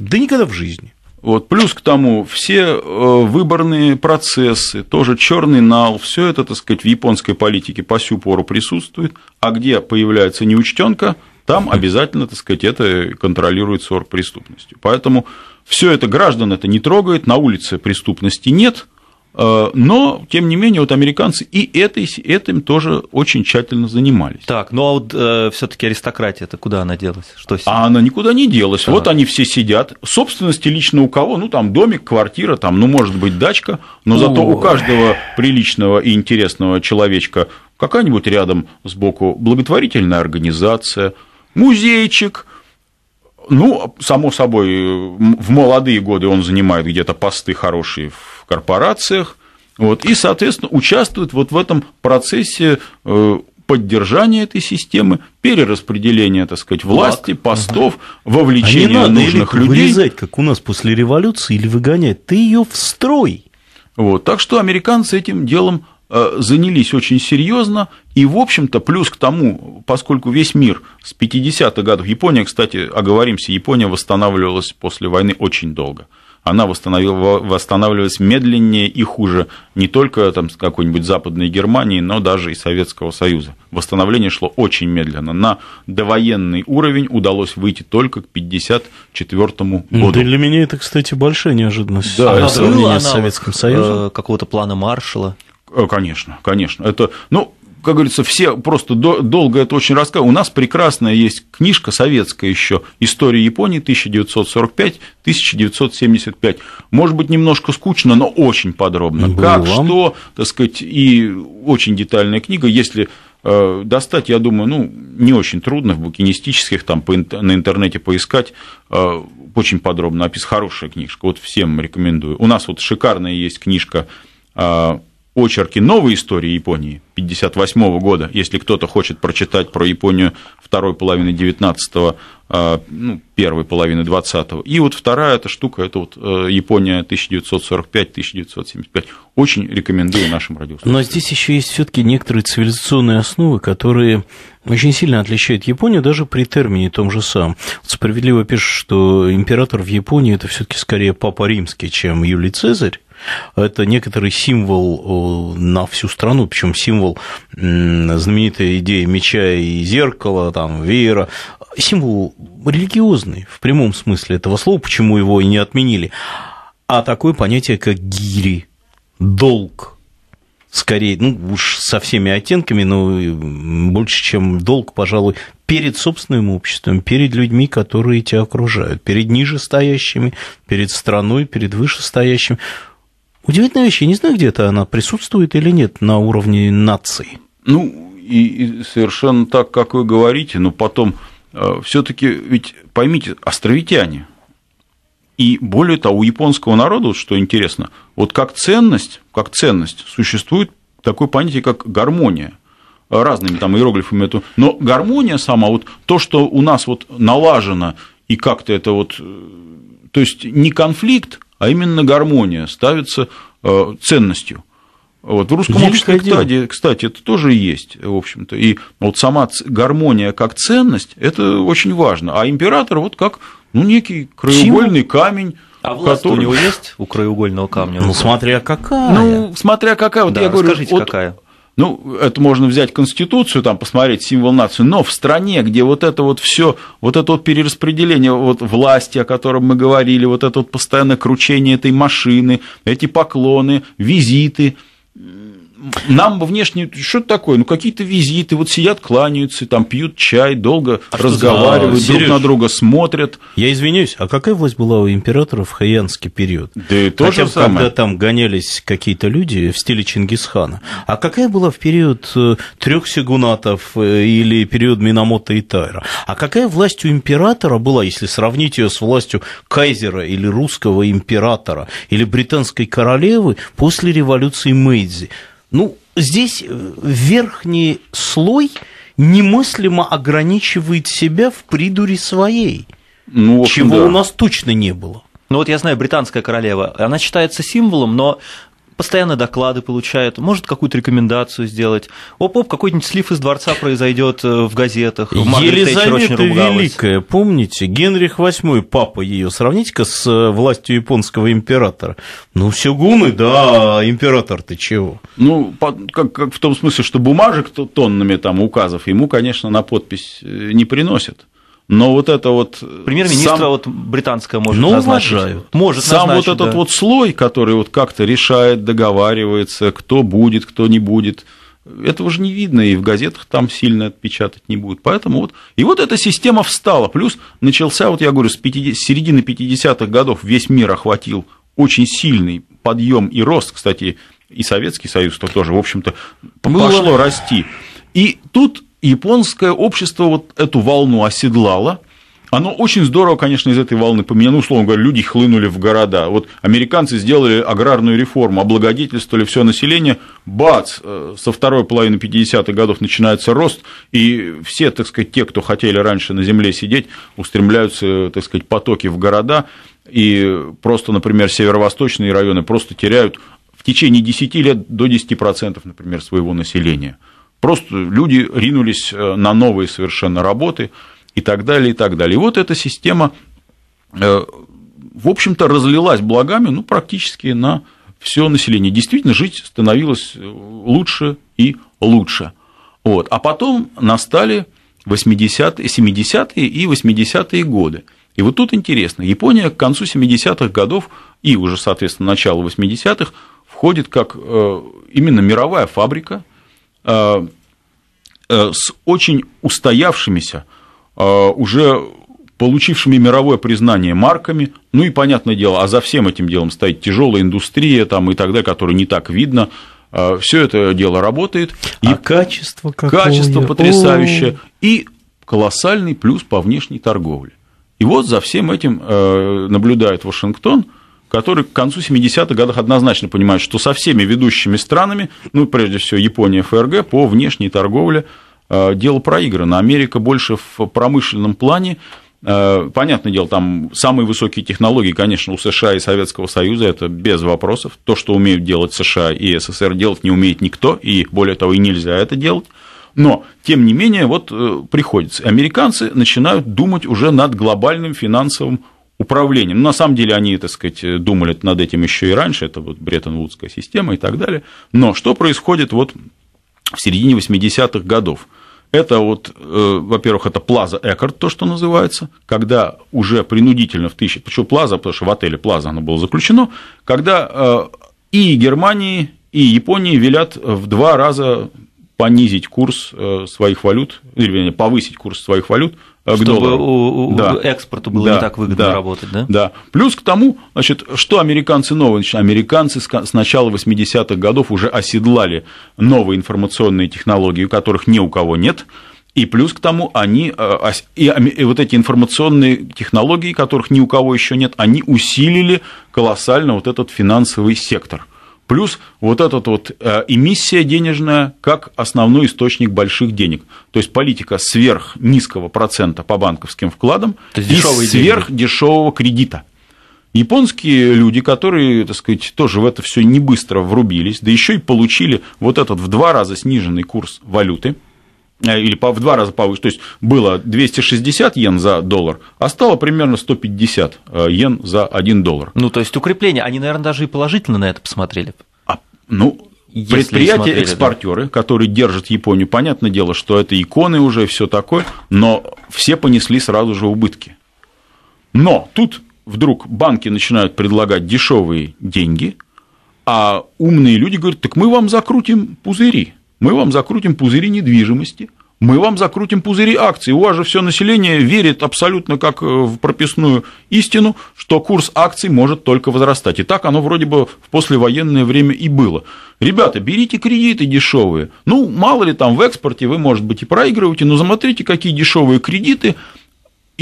да никогда в жизни. Вот. Плюс к тому, все э, выборные процессы, тоже черный нал, все это, так сказать, в японской политике по сю пору присутствует, а где появляется неучтенка – там обязательно, так сказать, это контролируется преступностью. Поэтому все это граждан это не трогает, на улице преступности нет, э, но, тем не менее, вот американцы и этой, этим тоже очень тщательно занимались. Так, ну а вот э, все таки аристократия это куда она делась? Что с... А она никуда не делась. Так. Вот они все сидят. Собственности лично у кого? Ну, там домик, квартира, там, ну, может быть, дачка, но зато у каждого приличного и интересного человечка какая-нибудь рядом сбоку благотворительная организация – музейчик. Ну, само собой, в молодые годы он занимает где-то посты хорошие в корпорациях, вот, и, соответственно, участвует вот в этом процессе э, поддержания этой системы, перераспределения, так сказать, власти, постов, вовлечения а не нужных или людей. Вырезать, как у нас после революции, или выгонять, ты ее в строй. Вот, так что американцы этим делом Э, занялись очень серьезно, и, в общем-то, плюс к тому, поскольку весь мир с 50-х годов, Япония, кстати, оговоримся, Япония восстанавливалась после войны очень долго, она восстанавливалась медленнее и хуже не только там, какой-нибудь Западной Германии, но даже и Советского Союза. Восстановление шло очень медленно. На довоенный уровень удалось выйти только к 1954 ну, году. Для меня это, кстати, большая неожиданность. Да, а это была она с Советским Союзом. Э, какого-то плана Маршала. Э, конечно, конечно. Это, ну, как говорится, все просто долго это очень рассказывают. У нас прекрасная есть книжка советская еще «История Японии 1945-1975». Может быть, немножко скучно, но очень подробно. Было как, что, так сказать, и очень детальная книга. Если э, достать, я думаю, ну, не очень трудно, в букинистических, там, на интернете поискать, э, очень подробно опис, хорошая книжка, вот всем рекомендую. У нас вот шикарная есть книжка очерки новой истории Японии 1958 года, если кто-то хочет прочитать про Японию второй половины 19-го, а, ну, первой половины 20-го. И вот вторая эта штука, это вот э, Япония 1945-1975. Очень рекомендую нашим радиослушателям. Но здесь еще есть все таки некоторые цивилизационные основы, которые очень сильно отличают Японию даже при термине том же самом. Справедливо пишут, что император в Японии – это все таки скорее папа римский, чем Юлий Цезарь это некоторый символ на всю страну, причем символ знаменитой идеи меча и зеркала, там, веера, символ религиозный в прямом смысле этого слова, почему его и не отменили, а такое понятие, как гири, долг, скорее, ну уж со всеми оттенками, но э, больше, чем долг, пожалуй, перед собственным обществом, перед людьми, которые тебя окружают, перед ниже стоящими, перед страной, перед вышестоящими. Удивительная вещь, я не знаю, где-то она присутствует или нет на уровне нации. Ну, и, и совершенно так, как вы говорите, но потом э, все-таки, ведь поймите, островитяне. И более того, у японского народа, вот что интересно, вот как ценность, как ценность существует такое понятие, как гармония разными там иероглифами эту, но гармония сама, вот то, что у нас вот налажено и как-то это вот, э, то есть не конфликт, а именно гармония ставится э, ценностью. Вот, в русском обществе, кстати, кстати, это тоже есть, в общем-то. И вот сама гармония как ценность, это очень важно. А император вот как ну, некий краеугольный Чего? камень, а власть который... у него есть у краеугольного камня? Ну, смотря какая. Ну, смотря какая. Вот да, я говорю, какая. Ну, это можно взять Конституцию, там посмотреть символ нации, но в стране, где вот это вот все, вот это вот перераспределение вот власти, о котором мы говорили, вот это вот постоянное кручение этой машины, эти поклоны, визиты, нам внешне что-то такое, ну какие-то визиты, вот сидят, кланяются, там пьют чай, долго а разговаривают, за... друг на друга смотрят. Я извинюсь, а какая власть была у императора в хайянский период? Да и то Хотя же самое. когда там гонялись какие-то люди в стиле Чингисхана. А какая была в период э, трех сегунатов э, или период Минамото и Тайра? А какая власть у императора была, если сравнить ее с властью кайзера или русского императора или британской королевы после революции Мэйдзи? Ну, здесь э, верхний слой немыслимо ограничивает себя в придуре своей, ну, общем, чего да. у нас точно не было. Ну вот я знаю, британская королева, она считается символом, но постоянно доклады получает, может какую-то рекомендацию сделать. Оп-оп, какой-нибудь слив из дворца произойдет э, в газетах. Елизавета Великая, помните, Генрих VIII, папа ее, сравните-ка с э, властью японского императора. Ну, сёгуны, да, император ты чего? Ну, как, как в том смысле, что бумажек тоннами там указов ему, конечно, на подпись э, не приносят. Но вот это вот... Э, Премьер-министра сам... вот британская может ну, назначить. уважаю. Может Сам назначить, вот этот да. вот слой, который вот как-то решает, договаривается, кто будет, кто не будет, этого же не видно, и в газетах там сильно отпечатать не будет. Поэтому вот... И вот эта система встала. Плюс начался, вот я говорю, с 50... С середины 50-х годов весь мир охватил очень сильный подъем и рост, кстати, и Советский Союз -то тоже, в общем-то, пошло расти. И тут японское общество вот эту волну оседлало. Оно очень здорово, конечно, из этой волны поменяло. Ну, условно говоря, люди хлынули в города. Вот американцы сделали аграрную реформу, облагодетельствовали все население. Бац! Э, со второй половины 50-х годов начинается рост, и все, так сказать, те, кто хотели раньше на земле сидеть, устремляются, так сказать, потоки в города. И просто, например, северо-восточные районы просто теряют в течение 10 лет до 10%, например, своего населения. Просто люди ринулись э, на новые совершенно работы и так далее, и так далее. И вот эта система, э, в общем-то, разлилась благами ну, практически на все население. Действительно, жить становилось э, лучше и лучше. Вот. А потом настали 80-е, 70-е и 80-е годы. И вот тут интересно, Япония к концу 70-х годов и уже, соответственно, начало 80-х входит как именно мировая фабрика Э, э, с очень устоявшимися, э, уже получившими мировое признание марками, ну и, понятное дело, а за всем этим делом стоит тяжелая индустрия там, и так далее, которая не так видно, все это дело работает. И а качество какое? Качество потрясающее. Ой. И колоссальный плюс по внешней торговле. И вот за всем этим наблюдает Вашингтон – которые к концу 70-х годов однозначно понимают, что со всеми ведущими странами, ну, прежде всего, Япония, ФРГ, по внешней торговле э, дело проиграно. Америка больше в промышленном плане, э, Понятное дело, там самые высокие технологии, конечно, у США и Советского Союза, это без вопросов. То, что умеют делать США и СССР, делать не умеет никто, и более того, и нельзя это делать. Но, тем не менее, вот э, приходится. Американцы начинают думать уже над глобальным финансовым управлением. Но на самом деле они, так сказать, думали над этим еще и раньше, это вот Бреттон-Вудская система и так далее. Но что происходит вот в середине 80-х годов? Это вот, э, во-первых, это Плаза Эккарт, то, что называется, когда уже принудительно в тысяче, почему Плаза, потому что в отеле Плаза оно было заключено, когда э, и Германии, и Японии велят в два раза понизить курс э, своих валют, или вернее, повысить курс своих валют – Э, чтобы У, у, да. экспорту было да. не так выгодно да. работать, да? Да. Плюс к тому, значит, что американцы новые, значит, американцы с начала 80-х годов уже оседлали новые информационные технологии, у которых ни у кого нет. И плюс к тому, они, э, и вот эти информационные технологии, которых ни у кого еще нет, они усилили колоссально вот этот финансовый сектор. Плюс вот эта вот э, эмиссия денежная как основной источник больших денег. То есть политика сверх низкого процента по банковским вкладам и сверх дешевого кредита. Японские люди, которые, так сказать, тоже в это все не быстро врубились, да еще и получили вот этот в два раза сниженный курс валюты – Э, или в два раза повыше. То есть было 260 йен за доллар, а стало примерно 150 э, йен за 1 доллар. Ну, то есть укрепление, они, наверное, даже и положительно на это посмотрели. А, ну, предприятия экспортеры, да. которые держат Японию, понятное дело, что это иконы уже все такое, но все понесли сразу же убытки. Но тут вдруг банки начинают предлагать дешевые деньги, а умные люди говорят, так мы вам закрутим пузыри мы вам закрутим пузыри недвижимости, мы вам закрутим пузыри акций. У вас же все население верит абсолютно как э, в прописную истину, что курс акций может только возрастать. И так оно вроде бы в послевоенное время и было. Ребята, берите кредиты дешевые. Ну, мало ли там в экспорте вы, может быть, и проигрываете, но смотрите, какие дешевые кредиты –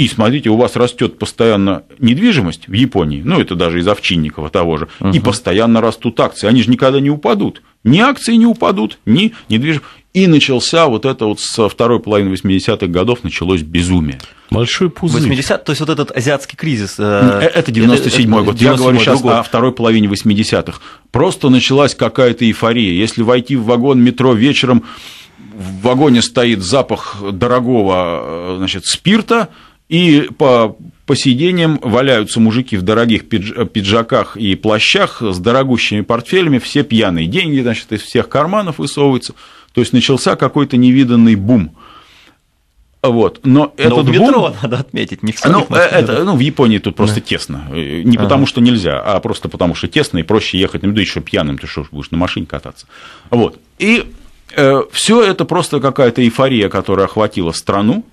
и смотрите, у вас растет постоянно недвижимость в Японии, ну это даже из Овчинникова того же, угу. и постоянно растут акции, они же никогда не упадут, ни акции не упадут, ни недвижимость. И начался вот это вот со второй половины 80-х годов началось безумие. Большой пузырь. 80 то есть вот этот азиатский кризис. Э... э это 97-й год. 97 Я говорю сейчас год. о второй половине 80-х. Просто началась какая-то эйфория. Если войти в вагон метро вечером, в вагоне стоит запах дорогого э, значит, спирта, и по посидениям валяются мужики в дорогих пиджаках и плащах с дорогущими портфелями, все пьяные, деньги, значит, из всех карманов высовываются. То есть начался какой-то невиданный бум. Вот. Но, Но этот в метро бум... надо отметить, ну, не в э, ну, это, ну, в Японии тут просто да. тесно. Не ага. потому, что нельзя, а просто потому, что тесно и проще ехать ну да еще пьяным, ты что будешь на машине кататься. Вот. И э, все это просто какая-то эйфория, которая охватила страну.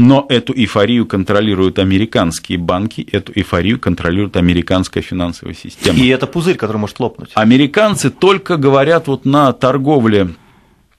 Но эту эйфорию контролируют американские банки, эту эйфорию контролирует американская финансовая система. И это пузырь, который может лопнуть. Американцы только говорят вот на торговле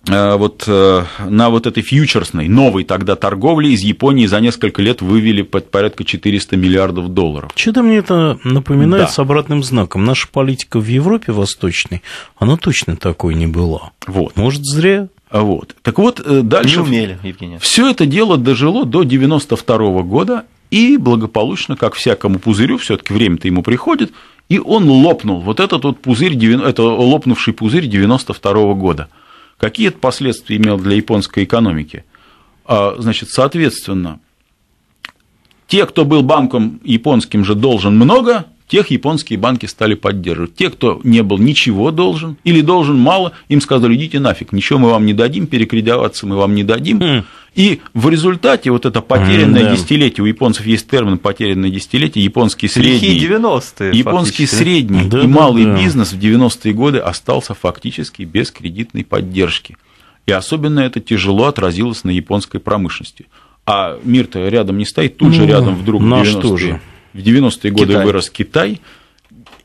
э, вот э, на вот этой фьючерсной, новой тогда торговле из Японии за несколько лет вывели под порядка 400 миллиардов долларов. Что-то мне это напоминает да. с обратным знаком. Наша политика в Европе восточной, она точно такой не была. Вот. Может, зря а вот. Так вот, э, дальше... Не умели, Евгений. Все это дело дожило до 92 -го года, и благополучно, как всякому пузырю, все таки время-то ему приходит, и он лопнул. Вот этот вот пузырь, это лопнувший пузырь 92 -го года. Какие это последствия имел для японской экономики? А, значит, соответственно, те, кто был банком японским же, должен много, тех японские банки стали поддерживать. Те, кто не был ничего должен или должен мало, им сказали, идите нафиг, ничего мы вам не дадим, перекредитоваться мы вам не дадим. Хм. И в результате вот это потерянное mm, да. десятилетие, у японцев есть термин потерянное десятилетие, японский средний, 90 японский средний да, и да, малый да. бизнес в 90-е годы остался фактически без кредитной поддержки. И особенно это тяжело отразилось на японской промышленности. А мир-то рядом не стоит, тут же ну, рядом вдруг наш 90-е. тоже в 90-е годы Китай. вырос Китай,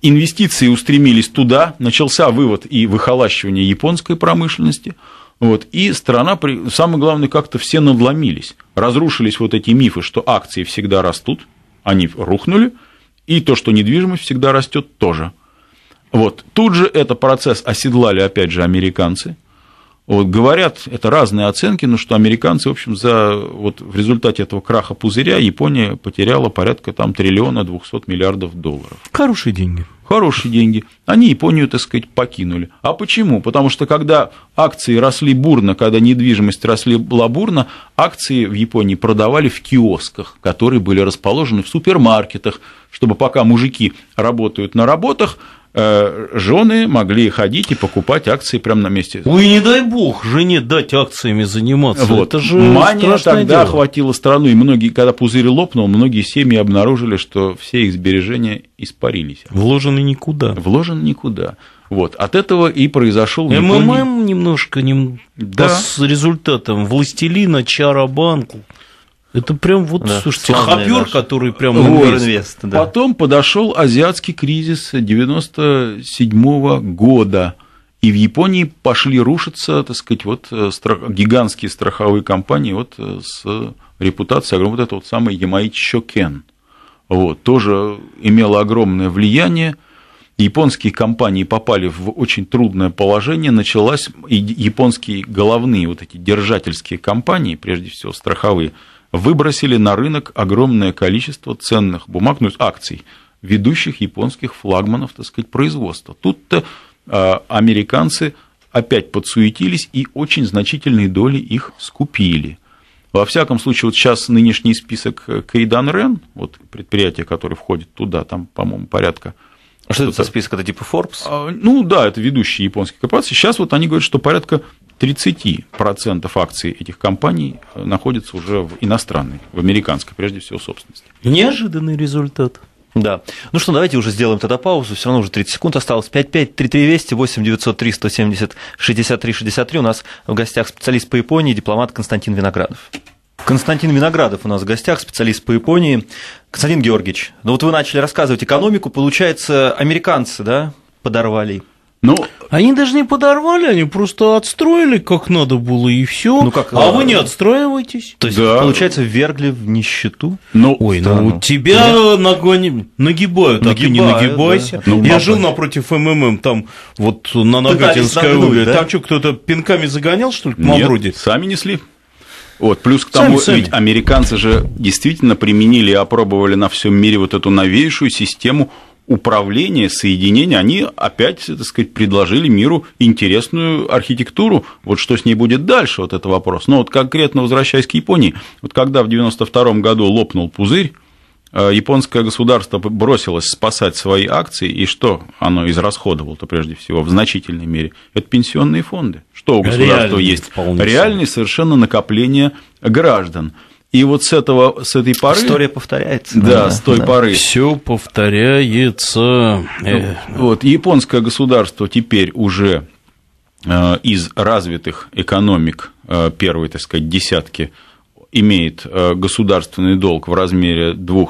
инвестиции устремились туда, начался вывод и выхолащивание японской промышленности, вот, и страна, самое главное, как-то все надломились, разрушились вот эти мифы, что акции всегда растут, они рухнули, и то, что недвижимость всегда растет, тоже. Вот, тут же этот процесс оседлали, опять же, американцы – вот, говорят, это разные оценки, но ну, что американцы, в общем, за, вот, в результате этого краха пузыря Япония потеряла порядка там триллиона 200 миллиардов долларов. Хорошие деньги. Хорошие деньги. Они Японию, так сказать, покинули. А почему? Потому что когда акции росли бурно, когда недвижимость росли бурно, акции в Японии продавали в киосках, которые были расположены в супермаркетах, чтобы пока мужики работают на работах, Э, жены могли ходить и покупать акции прямо на месте. Ой, не дай бог жене дать акциями заниматься. Вот. Это же Мания тогда дело. охватила страну, и многие, когда пузырь лопнул, многие семьи обнаружили, что все их сбережения испарились. Вложены никуда. Вложены никуда. Вот, от этого и произошел... МММ не... немножко не... Да. с результатом «Властелина», «Чарабанку». Это прям вот, да, слушайте, хапер, который прям инвест. Да. Потом подошел азиатский кризис 97 -го года. И в Японии пошли рушиться, так сказать, вот э, страх... гигантские страховые компании вот э, с репутацией огромной. Вот это вот самый Ямаич Шокен. Вот, тоже имело огромное влияние японские компании попали в очень трудное положение, началась и японские головные вот эти держательские компании, прежде всего страховые, выбросили на рынок огромное количество ценных бумаг, ну, акций ведущих японских флагманов, так сказать, производства. Тут-то а, американцы опять подсуетились и очень значительные доли их скупили. Во всяком случае, вот сейчас нынешний список э, Кейдан Рен, вот предприятие, которое входит туда, там, по-моему, порядка а что это за список? Это типа Forbes? А, ну да, это ведущие японские корпорации. Сейчас вот они говорят, что порядка 30% акций этих компаний э, находится уже в иностранной, в американской, прежде всего, собственности. Неожиданный результат. Да. Ну что, давайте уже сделаем тогда паузу. Все равно уже 30 секунд осталось. 553320 8903 170 63 63. У нас в гостях специалист по Японии, дипломат Константин Виноградов. Константин Виноградов у нас в гостях, специалист по Японии. Константин Георгиевич, ну вот вы начали рассказывать экономику, получается, американцы, да, подорвали ну, они даже не подорвали, они просто отстроили как надо было и все. Ну, как, а, э, вы не отстраиваетесь. То есть, да. получается, вергли в нищету. Ну, Ой, ну да, ну. тебя да. нагоним, нагибают, а ты не нагибайся. Да. Ну, Я папа. жил напротив МММ, там вот на Нагатинской улице. Да? Там что, кто-то пинками загонял, что ли, к Нет, сами несли. Вот, плюс к тому, сами, сами. ведь американцы же действительно применили и опробовали на всем мире вот эту новейшую систему управления, соединения, они опять, так сказать, предложили миру интересную архитектуру. Вот что с ней будет дальше, вот это вопрос. Но вот конкретно возвращаясь к Японии, вот когда в 92 году лопнул пузырь, э, японское государство бросилось спасать свои акции, и что оно израсходовало-то прежде всего в значительной мере? Это пенсионные фонды. Что у государства Реальный, есть? Реальные совершенно накопления граждан. И вот с, этого, с этой поры... История повторяется. Да, да с той да. поры. Все повторяется. Ну, э. Вот, японское государство теперь уже э, из развитых экономик э, первой, так сказать, десятки имеет государственный долг в размере 2,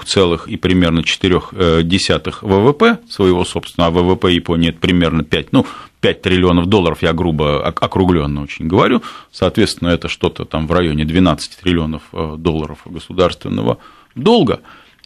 и примерно 4 ВВП своего собственного, а ВВП Японии это примерно 5, ну, 5 триллионов долларов, я грубо округленно очень говорю, соответственно, это что-то там в районе 12 триллионов э, долларов государственного долга,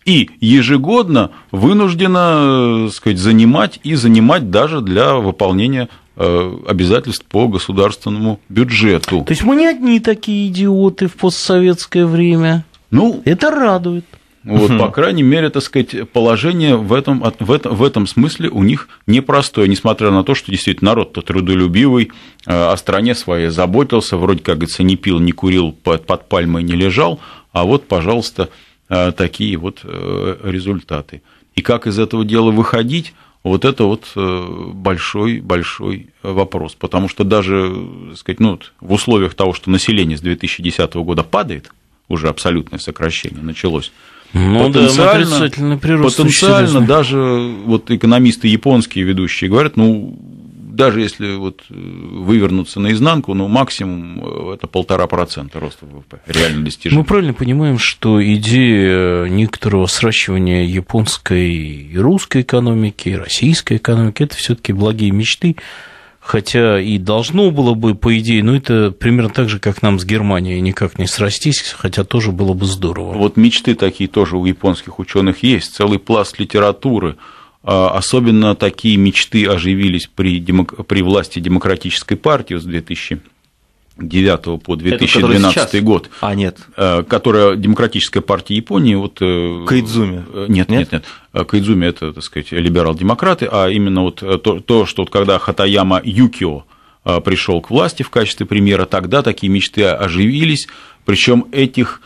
и ежегодно вынуждена э, сказать, занимать и занимать даже для выполнения э, обязательств по государственному бюджету. То есть мы не одни такие идиоты в постсоветское время. Ну, это радует. Вот, По крайней мере, так сказать, положение в этом, в, этом, в этом смысле у них непростое, несмотря на то, что действительно народ-то трудолюбивый, э, о стране своей заботился, вроде, как говорится, не пил, не курил, под, под пальмой не лежал, а вот, пожалуйста, э, такие вот э, результаты. И как из этого дела выходить, вот это вот большой-большой вопрос, потому что даже, так сказать, ну, в условиях того, что население с 2010 года падает, уже абсолютное сокращение началось, ну потенциально, да, прирост. Потенциально даже вот экономисты японские ведущие говорят, ну даже если вот э, вывернуться наизнанку, ну, максимум э, это полтора процента роста ВВП, реально достижение. Мы правильно понимаем, что идея э, некоторого сращивания японской и русской экономики, и российской экономики, это все таки благие мечты, хотя и должно было бы, по идее, но это примерно так же, как нам с Германией никак не срастись, хотя тоже было бы здорово. Вот мечты такие тоже у японских ученых есть, целый пласт литературы. А особенно такие мечты оживились при, демок... при власти Демократической партии с 2000 2009 по 2012 Это, год. А, нет. Э, которая Демократическая партия Японии. Вот, э, Кайдзуми. Э, нет, нет, нет, нет. Кайдзуми – это, так сказать, либерал-демократы, а именно вот то, то что вот когда Хатаяма Юкио пришел к власти в качестве премьера, тогда такие мечты оживились, причем этих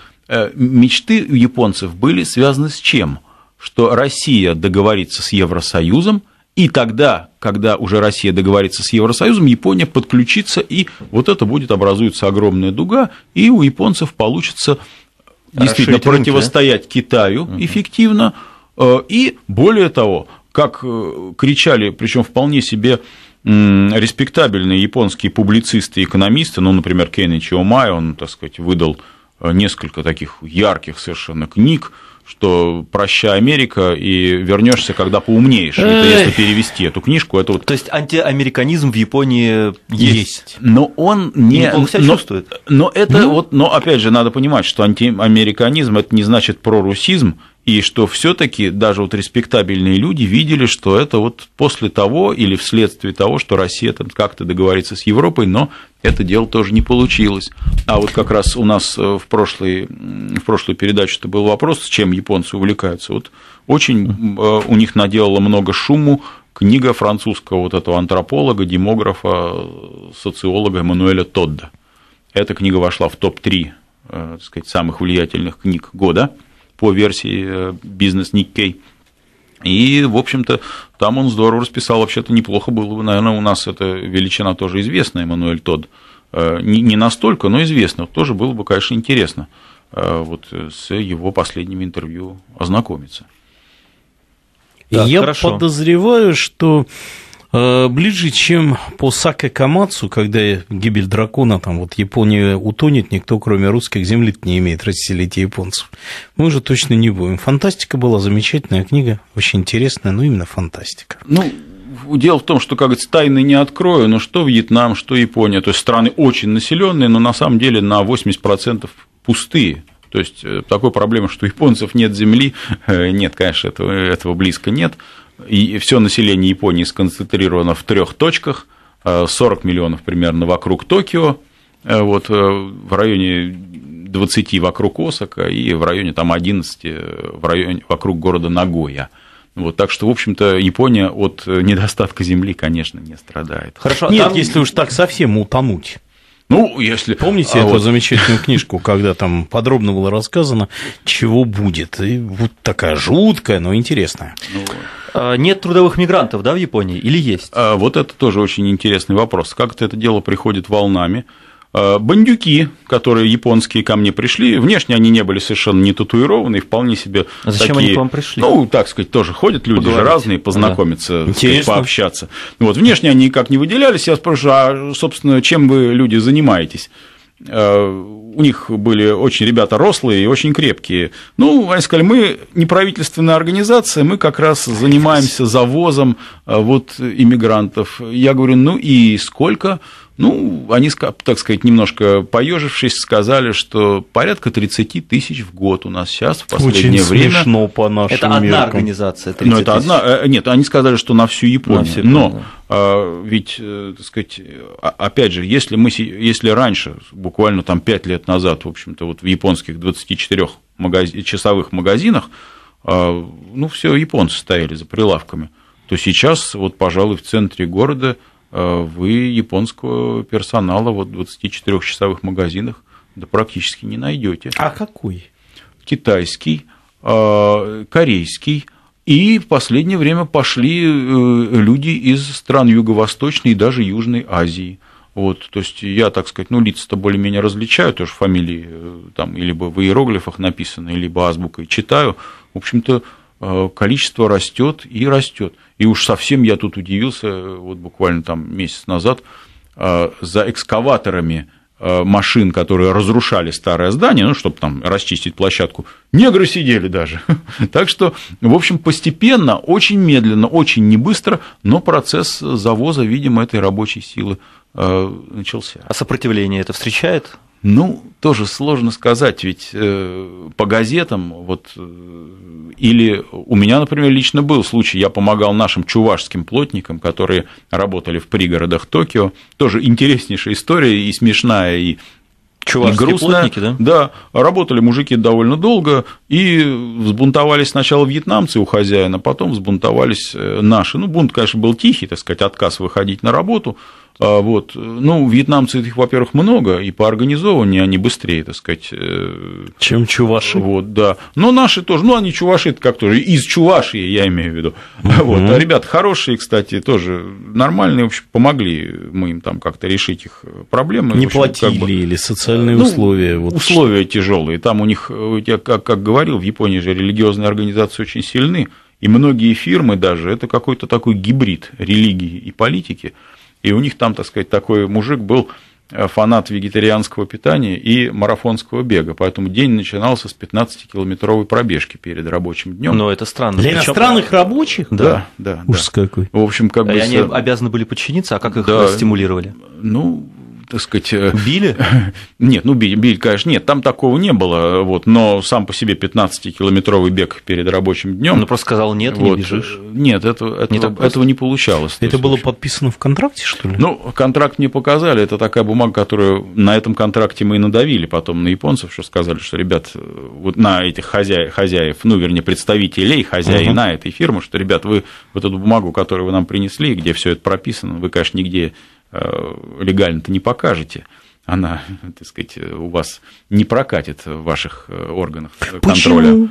мечты у японцев были связаны с чем? Что Россия договорится с Евросоюзом – и тогда, когда уже Россия договорится с Евросоюзом, Япония подключится, и вот это будет, образуется огромная дуга, и у японцев получится действительно Расширить противостоять рынки, Китаю угу. эффективно. Э, и более того, как э, кричали, причем вполне себе респектабельные японские публицисты и экономисты, ну, например, Кеничи Омай, он, так сказать, выдал э, несколько таких ярких совершенно книг, что прощай Америка и вернешься, когда поумнеешь. Это если перевести эту книжку, это вот. То есть антиамериканизм в Японии есть. есть. Но он не. Он себя но, чувствует. Но это ну. вот, но опять же надо понимать, что антиамериканизм это не значит прорусизм, и что все-таки даже вот респектабельные люди видели, что это вот после того или вследствие того, что Россия там как-то договорится с Европой, но это дело тоже не получилось. А вот как раз у нас э, в, прошлой, в прошлую передачу это был вопрос, чем японцы увлекаются. Вот очень э, у них наделало много шуму книга французского вот этого антрополога, демографа, э, социолога Эммануэля Тодда. Эта книга вошла в топ-3 сказать, самых влиятельных книг года – по версии э, бизнес Никкей. И, в общем-то, там он здорово расписал, вообще-то неплохо было бы, наверное, у нас эта величина тоже известна, Эммануэль Тодд, э, не настолько, но известно, тоже было бы, конечно, интересно э, вот с его последним интервью ознакомиться. Так, Я хорошо. подозреваю, что Э, ближе, чем по Саке Камацу, когда гибель дракона, там вот Япония утонет, никто кроме русских земли не имеет, расселить японцев. Мы уже точно не будем. Фантастика была замечательная книга, очень интересная, но именно фантастика. Ну, дело в том, что, как говорится, тайны не открою, но что Вьетнам, что Япония, то есть страны очень населенные, но на самом деле на 80% пустые. То есть э, такой проблемы, что японцев нет земли, э, нет, конечно, этого, этого близко нет и все население Японии сконцентрировано в трех точках, 40 э, миллионов примерно вокруг Токио, э, вот э, в районе 20 вокруг Осака и в районе там 11 в районе, вокруг города Нагоя. Вот, так что, в общем-то, Япония от недостатка земли, конечно, не страдает. Хорошо, а Нет, там... если уж так совсем утонуть. Ну, если... Помните а эту вот... замечательную книжку, когда там подробно было рассказано, чего будет? И вот такая жуткая, но интересная. Ну а, нет трудовых мигрантов, да, в Японии? Или есть? А, вот это тоже очень интересный вопрос. Как-то это дело приходит волнами. Э, бандюки, которые японские ко мне пришли, внешне они не были совершенно не татуированы, вполне себе а зачем такие, они к вам пришли? Ну, так сказать, тоже ходят люди Поговорить. же разные, познакомиться, да. сказать, пообщаться. Ну вот, внешне они никак не выделялись, я спрашиваю, а, собственно, чем вы, люди, занимаетесь? Э, у них были очень ребята рослые и очень крепкие. Ну, они сказали, мы не правительственная организация, мы как раз занимаемся завозом э, вот иммигрантов. Я говорю, ну и сколько? Ну, они, так сказать, немножко поежившись, сказали, что порядка 30 тысяч в год у нас сейчас в последнее Очень время. смешно по нашим Это меркам. Ну, одна организация, 30 Но это одна, нет, они сказали, что на всю Японию. На всю, Но да. а, ведь, э, так сказать, а, опять же, если, мы, если раньше, буквально там 5 лет назад, в общем-то, вот в японских 24 магаз... часовых магазинах, а, ну, все японцы стояли за прилавками, то сейчас, вот, пожалуй, в центре города – Э, вы японского персонала вот в 24-часовых магазинах да практически не найдете. А какой? Китайский, э, корейский. И в последнее время пошли э, люди из стран Юго-Восточной и даже Южной Азии. Вот, то есть я, так сказать, ну, лица-то более-менее различаю, тоже фамилии там или в иероглифах написаны, либо азбукой читаю. В общем-то, количество растет и растет. И уж совсем я тут удивился, э, вот буквально там месяц назад, э, за экскаваторами э, машин, которые разрушали старое здание, ну, чтобы там расчистить площадку, негры сидели даже. так что, в общем, постепенно, очень медленно, очень не быстро, но процесс завоза, видимо, этой рабочей силы начался. А сопротивление это встречает? Ну, тоже сложно сказать, ведь э, по газетам, вот, э, или у меня, например, лично был случай, я помогал нашим чувашским плотникам, которые работали в пригородах Токио, тоже интереснейшая история и смешная, и Чувашские грустная. плотники, да? Да, работали мужики довольно долго, и взбунтовались сначала вьетнамцы у хозяина, потом взбунтовались э, наши. Ну, бунт, конечно, был тихий, так сказать, отказ выходить на работу, а, вот. Ну, вьетнамцев их, во-первых, много, и по организованию они быстрее, так сказать. Э, Чем чуваши. Вот, да. Но наши тоже, ну, они чуваши это как тоже, из Чувашии, я имею в виду. Вот. А ребята хорошие, кстати, тоже нормальные, в общем, помогли мы им там как-то решить их проблемы. Не общем, платили как бы... или социальные ну, условия. Вот условия что... тяжелые. Там у них, я как, как говорил, в Японии же религиозные организации очень сильны, и многие фирмы даже, это какой-то такой гибрид религии и политики – и у них там, так сказать, такой мужик был э, фанат вегетарианского питания и марафонского бега. Поэтому день начинался с 15-километровой пробежки перед рабочим днем. Но ну, это странно. Для Причем... иностранных рабочих? Да, да. да Ужас да. какой. В общем, как бы... Э, они обязаны были подчиниться, а как их да, стимулировали? Ну, так сказать... Э, били? Нет, ну, били, били, конечно, нет, там такого не было, вот, но сам по себе 15-километровый бег перед рабочим днем. Ну, просто сказал нет, вот, не бежишь. Э, нет, это, это, не этого, этого не получалось. Это было вообще. подписано в контракте, что ли? Ну, контракт не показали, это такая бумага, которую на этом контракте мы и надавили потом на японцев, что сказали, что, ребят, э, вот на этих хозяев, хозяев ну, вернее, представителей, хозяина угу. этой фирмы, что, ребят, вы вот эту бумагу, которую вы нам принесли, где все это прописано, вы, конечно, нигде Э, легально-то не покажете она, так сказать, у вас не прокатит в ваших э, органах контроля. Почему?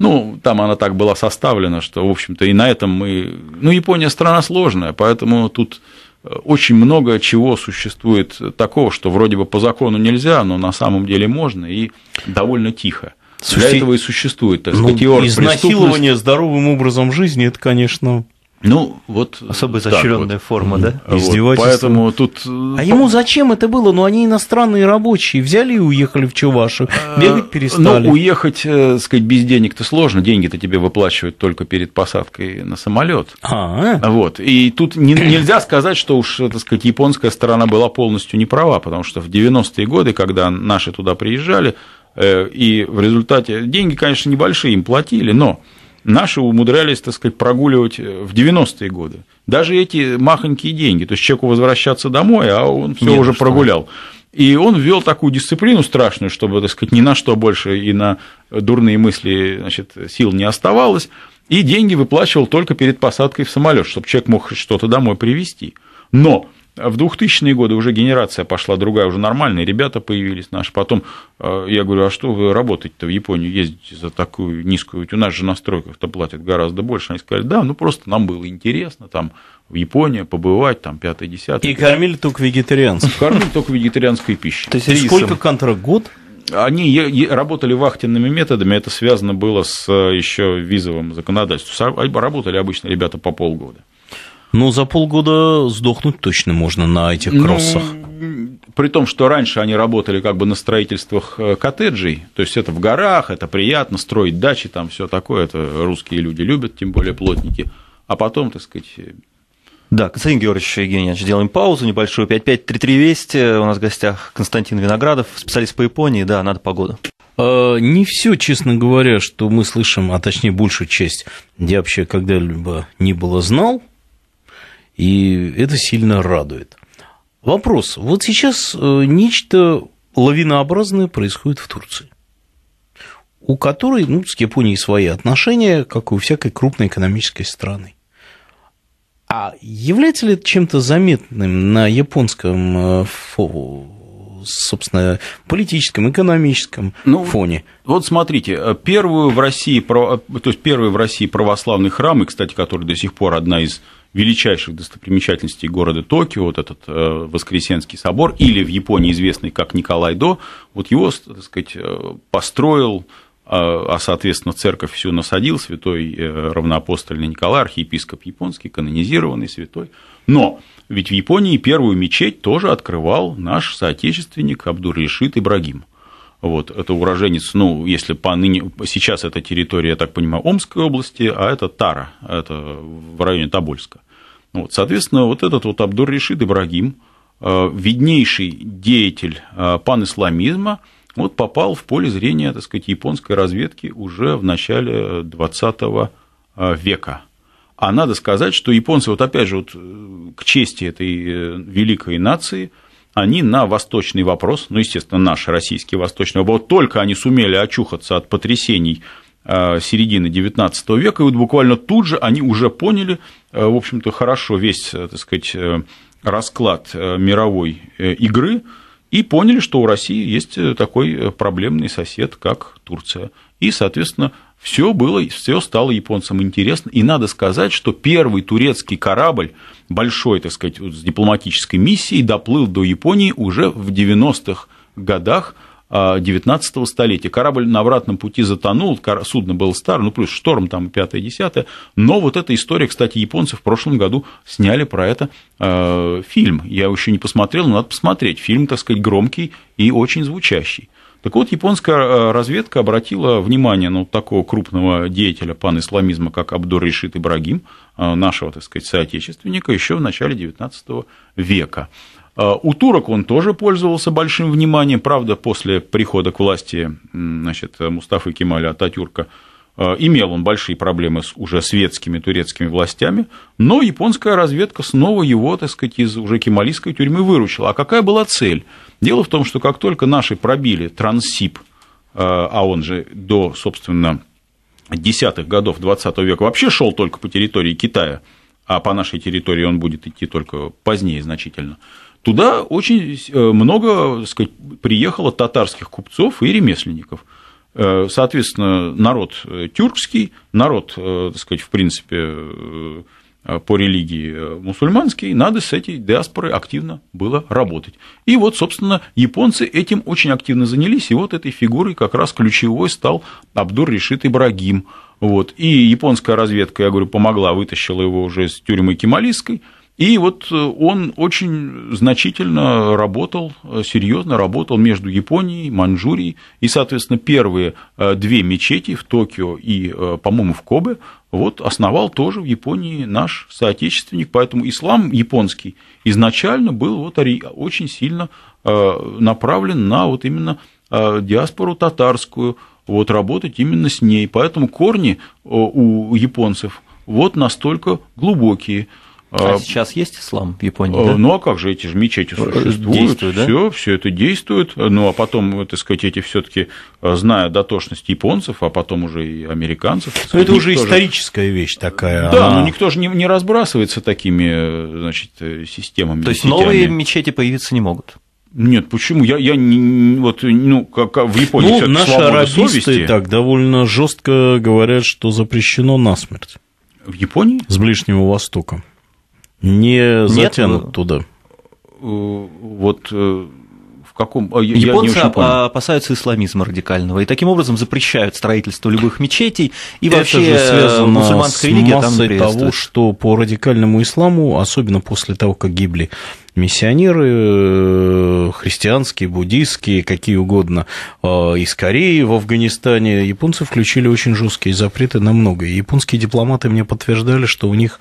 Ну, там она так была составлена, что, в общем-то, и на этом мы... Ну, Япония страна сложная, поэтому тут э, очень много чего существует такого, что вроде бы по закону нельзя, но на самом деле можно и довольно тихо. Слушайте, Для этого и существует, так ну, сказать, ну, изнасилование здоровым образом жизни, это, конечно, ну, вот Особо изощренная вот. форма, да? Вот, поэтому тут... А ему зачем это было? Ну, они иностранные рабочие, взяли и уехали в Чувашу, а, бегать ну, перестали. Ну, уехать, э, так сказать, без денег-то сложно, деньги-то тебе выплачивают только перед посадкой на самолет. А Вот, и тут не, нельзя сказать, что уж, э, так сказать, японская сторона была полностью не права, потому что в 90-е годы, когда наши туда приезжали, э, и в результате деньги, конечно, небольшие им платили, но наши умудрялись, так сказать, прогуливать э, в 90-е годы. Даже эти махонькие деньги, то есть человеку возвращаться домой, а он все уже прогулял. И он ввел такую дисциплину страшную, чтобы, так сказать, ни на что больше и на дурные мысли значит, сил не оставалось, и деньги выплачивал только перед посадкой в самолет, чтобы человек мог что-то домой привезти. Но а в 2000-е годы уже генерация пошла другая, уже нормальные ребята появились наши. Потом э, я говорю, а что вы работать-то в Японию, ездите за такую низкую? Ведь у нас же на стройках-то платят гораздо больше. Они сказали, да, ну просто нам было интересно там в Японии побывать, там, 5 десятое. И кормили только вегетарианцев, Кормили только вегетарианской пищей. То есть, сколько контракт? Год? Они работали вахтенными методами, это связано было с э, еще визовым законодательством. А, работали обычно ребята по полгода. Ну, за полгода сдохнуть точно можно на этих ну, кроссах. Ну, при том, что раньше они работали как бы на строительствах э, коттеджей, то есть это в горах, это приятно, строить дачи, там все такое, это русские люди любят, тем более плотники. А потом, так сказать, э, да, Константин Георгиевич Евгеньевич, делаем паузу небольшую. вести. У нас в гостях Константин Виноградов, специалист по Японии. Да, надо погода. Э, не все, честно говоря, что мы слышим, а точнее большую часть, я вообще когда-либо не было знал, и это сильно радует. Вопрос. Вот сейчас э, нечто лавинообразное происходит в Турции, у которой, ну, с Японией свои отношения, как у всякой крупной экономической страны. А является ли это чем-то заметным на японском э, собственно, политическом, экономическом ну, фоне. Вот смотрите, э, первую в России, то есть первый в России православный храм, и, кстати, который до сих пор одна из величайших достопримечательностей города Токио, вот этот э, Воскресенский собор, или в Японии известный как Николай До, вот его, так сказать, э, построил а, а, соответственно, церковь всю насадил, святой э, равноапостольный Николай, архиепископ японский, канонизированный святой. Но ведь в Японии первую мечеть тоже открывал наш соотечественник Абдур-Решит Ибрагим. Вот, это уроженец, ну, если по ныне, сейчас это территория, я так понимаю, Омской области, а это Тара, это в районе Тобольска. Вот, соответственно, вот этот вот Абдур Решид Ибрагим, э, виднейший деятель э, пан-исламизма, вот попал в поле зрения, так сказать, японской разведки уже в начале 20 э, века. А надо сказать, что японцы, вот опять же, вот к чести этой великой нации – они на восточный вопрос, ну, естественно, наш российский восточный вопрос, только они сумели очухаться от потрясений э, середины XIX века, и вот буквально тут же они уже поняли, э, в общем-то, хорошо весь, э, так сказать, расклад мировой игры, и поняли, что у России есть такой проблемный сосед, как Турция и, соответственно, все было, все стало японцам интересно. И надо сказать, что первый турецкий корабль большой, так сказать, с дипломатической миссией доплыл до Японии уже в 90-х годах 19 а, столетия. Корабль на обратном пути затонул, судно было старое, ну плюс шторм там 5-10, но вот эта история, кстати, японцы в прошлом году сняли про это э, фильм. Я еще не посмотрел, но надо посмотреть. Фильм, так сказать, громкий и очень звучащий. Так вот, японская э, разведка обратила внимание на ну, вот такого крупного деятеля пан-исламизма, как Абдур Решит Ибрагим, э, нашего, так сказать, соотечественника, еще в начале XIX века. Э, у турок он тоже пользовался большим вниманием, правда, после прихода к власти значит, Мустафы Кемаля Ататюрка – Э, имел он большие проблемы с уже светскими турецкими властями, но японская разведка снова его, так сказать, из уже кемалийской тюрьмы выручила. А какая была цель? Дело в том, что как только наши пробили Транссиб, э, а он же до, собственно, десятых годов 20 века вообще шел только по территории Китая, а по нашей территории он будет идти только позднее значительно, туда очень э, много, так сказать, приехало татарских купцов и ремесленников – Э, соответственно, народ э, тюркский, народ, э, так сказать, в принципе, по религии мусульманский, надо с этой диаспорой активно было работать. И вот, собственно, японцы этим очень активно занялись, и вот этой фигурой как раз ключевой стал Абдур Решит Ибрагим. Вот. И японская разведка, я говорю, помогла, вытащила его уже из тюрьмы Кемалийской – и вот э, он очень значительно работал, э, серьезно работал между Японией, Маньчжурией, и, соответственно, первые э, две мечети в Токио и, по-моему, в Кобе вот основал тоже в Японии наш соотечественник, поэтому ислам японский изначально был вот очень сильно направлен на вот именно диаспору татарскую, вот работать именно с ней, поэтому корни у японцев вот настолько глубокие – а, а сейчас есть ислам в Японии? Э, да? Ну а как же эти же мечети э, существуют? Все, да? все это действует. Ну а потом, э, так сказать, эти все-таки зная дотошность японцев, а потом уже и американцев. Ну это уже историческая же... вещь такая. Да, но никто же не, не разбрасывается такими, значит, системами. То есть сетями. новые мечети появиться не могут? Нет, почему? Я, я не, вот, ну, как в Японии ну, наши арабисты совести. так довольно жестко говорят, что запрещено насмерть. В Японии? С Ближнего Востока. Не затянут Нет, э, туда. Э, вот э, в каком... А, японцы я опасаются исламизма радикального и таким образом запрещают строительство любых мечетей и Это вообще же связано мусульманская религия там того, что по радикальному исламу, особенно после того, как гибли миссионеры, христианские, буддистские, какие угодно, из Кореи, в Афганистане, японцы включили очень жесткие запреты на многое. Японские дипломаты мне подтверждали, что у них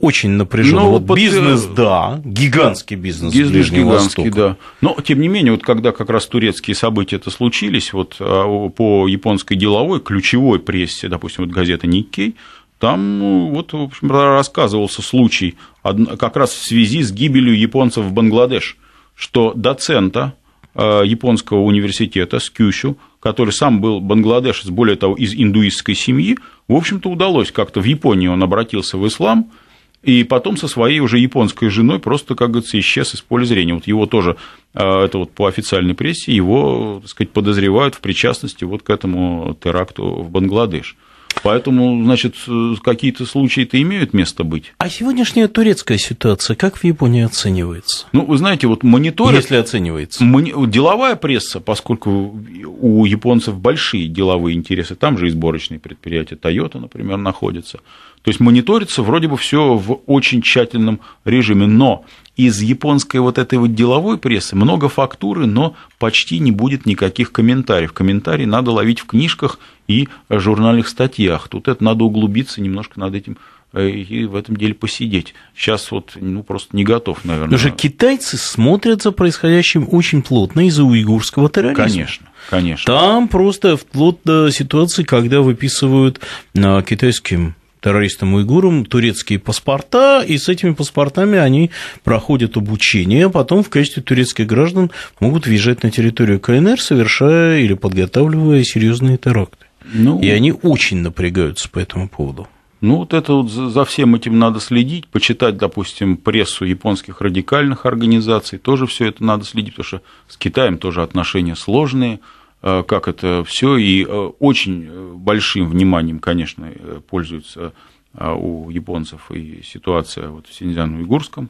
очень напряженно. Но ну, вот под... Э, бизнес, да, гигантский бизнес. ближнего гигантский, Востока. да. Но, тем не менее, вот когда как раз турецкие события это случились, вот а, по японской деловой, ключевой прессе, допустим, вот газета «Никкей», там ну, вот, в общем, рассказывался случай как раз в связи с гибелью японцев в Бангладеш, что доцента а, японского университета Скющу, который сам был бангладешец, более того, из индуистской семьи, в общем-то, удалось как-то в Японии он обратился в ислам – и потом со своей уже японской женой просто, как говорится, исчез из поля зрения. Вот его тоже, а, это вот по официальной прессе, его, так сказать, подозревают в причастности вот к этому теракту в Бангладеш. Поэтому, значит, э, какие-то случаи-то имеют место быть. А сегодняшняя турецкая ситуация как в Японии оценивается? Ну, вы знаете, вот мониторинг... Если оценивается. Мони... Деловая пресса, поскольку у японцев большие деловые интересы, там же и сборочные предприятия, Toyota, например, находятся. То есть мониторится вроде бы все в очень тщательном режиме, но из японской вот этой вот деловой прессы много фактуры, но почти не будет никаких комментариев. Комментарии надо ловить в книжках и журнальных статьях. Тут это надо углубиться, немножко над этим э, и в этом деле посидеть. Сейчас вот ну, просто не готов, наверное. Потому что китайцы смотрят за происходящим очень плотно из-за уйгурского терроризма. Конечно, конечно. Там просто вплоть до ситуации, когда выписывают э, китайским террористам-уйгурам турецкие паспорта, и с этими паспортами они проходят обучение, а потом в качестве турецких граждан могут въезжать на территорию КНР, совершая или подготавливая серьезные теракты. Ну, и они очень напрягаются по этому поводу. Ну, вот это вот за всем этим надо следить, почитать, допустим, прессу японских радикальных организаций, тоже все это надо следить, потому что с Китаем тоже отношения сложные – Э, как это все, и э, очень э, большим вниманием, конечно, пользуется у японцев и ситуация вот в Синьцзян-Уйгурском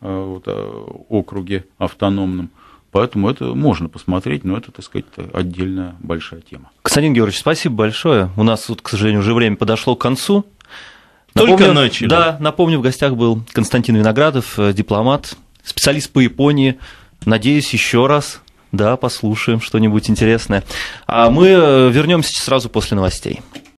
вот, округе автономном. Поэтому это можно посмотреть, но это, так сказать, отдельная большая тема. Константин Георгиевич, спасибо большое. У нас тут, к сожалению, уже время подошло к концу. Напомню, Только начали. Да, напомню, в гостях был Константин Виноградов, дипломат, специалист по Японии. Надеюсь, еще раз да, послушаем что-нибудь интересное. А мы э, вернемся сразу после новостей.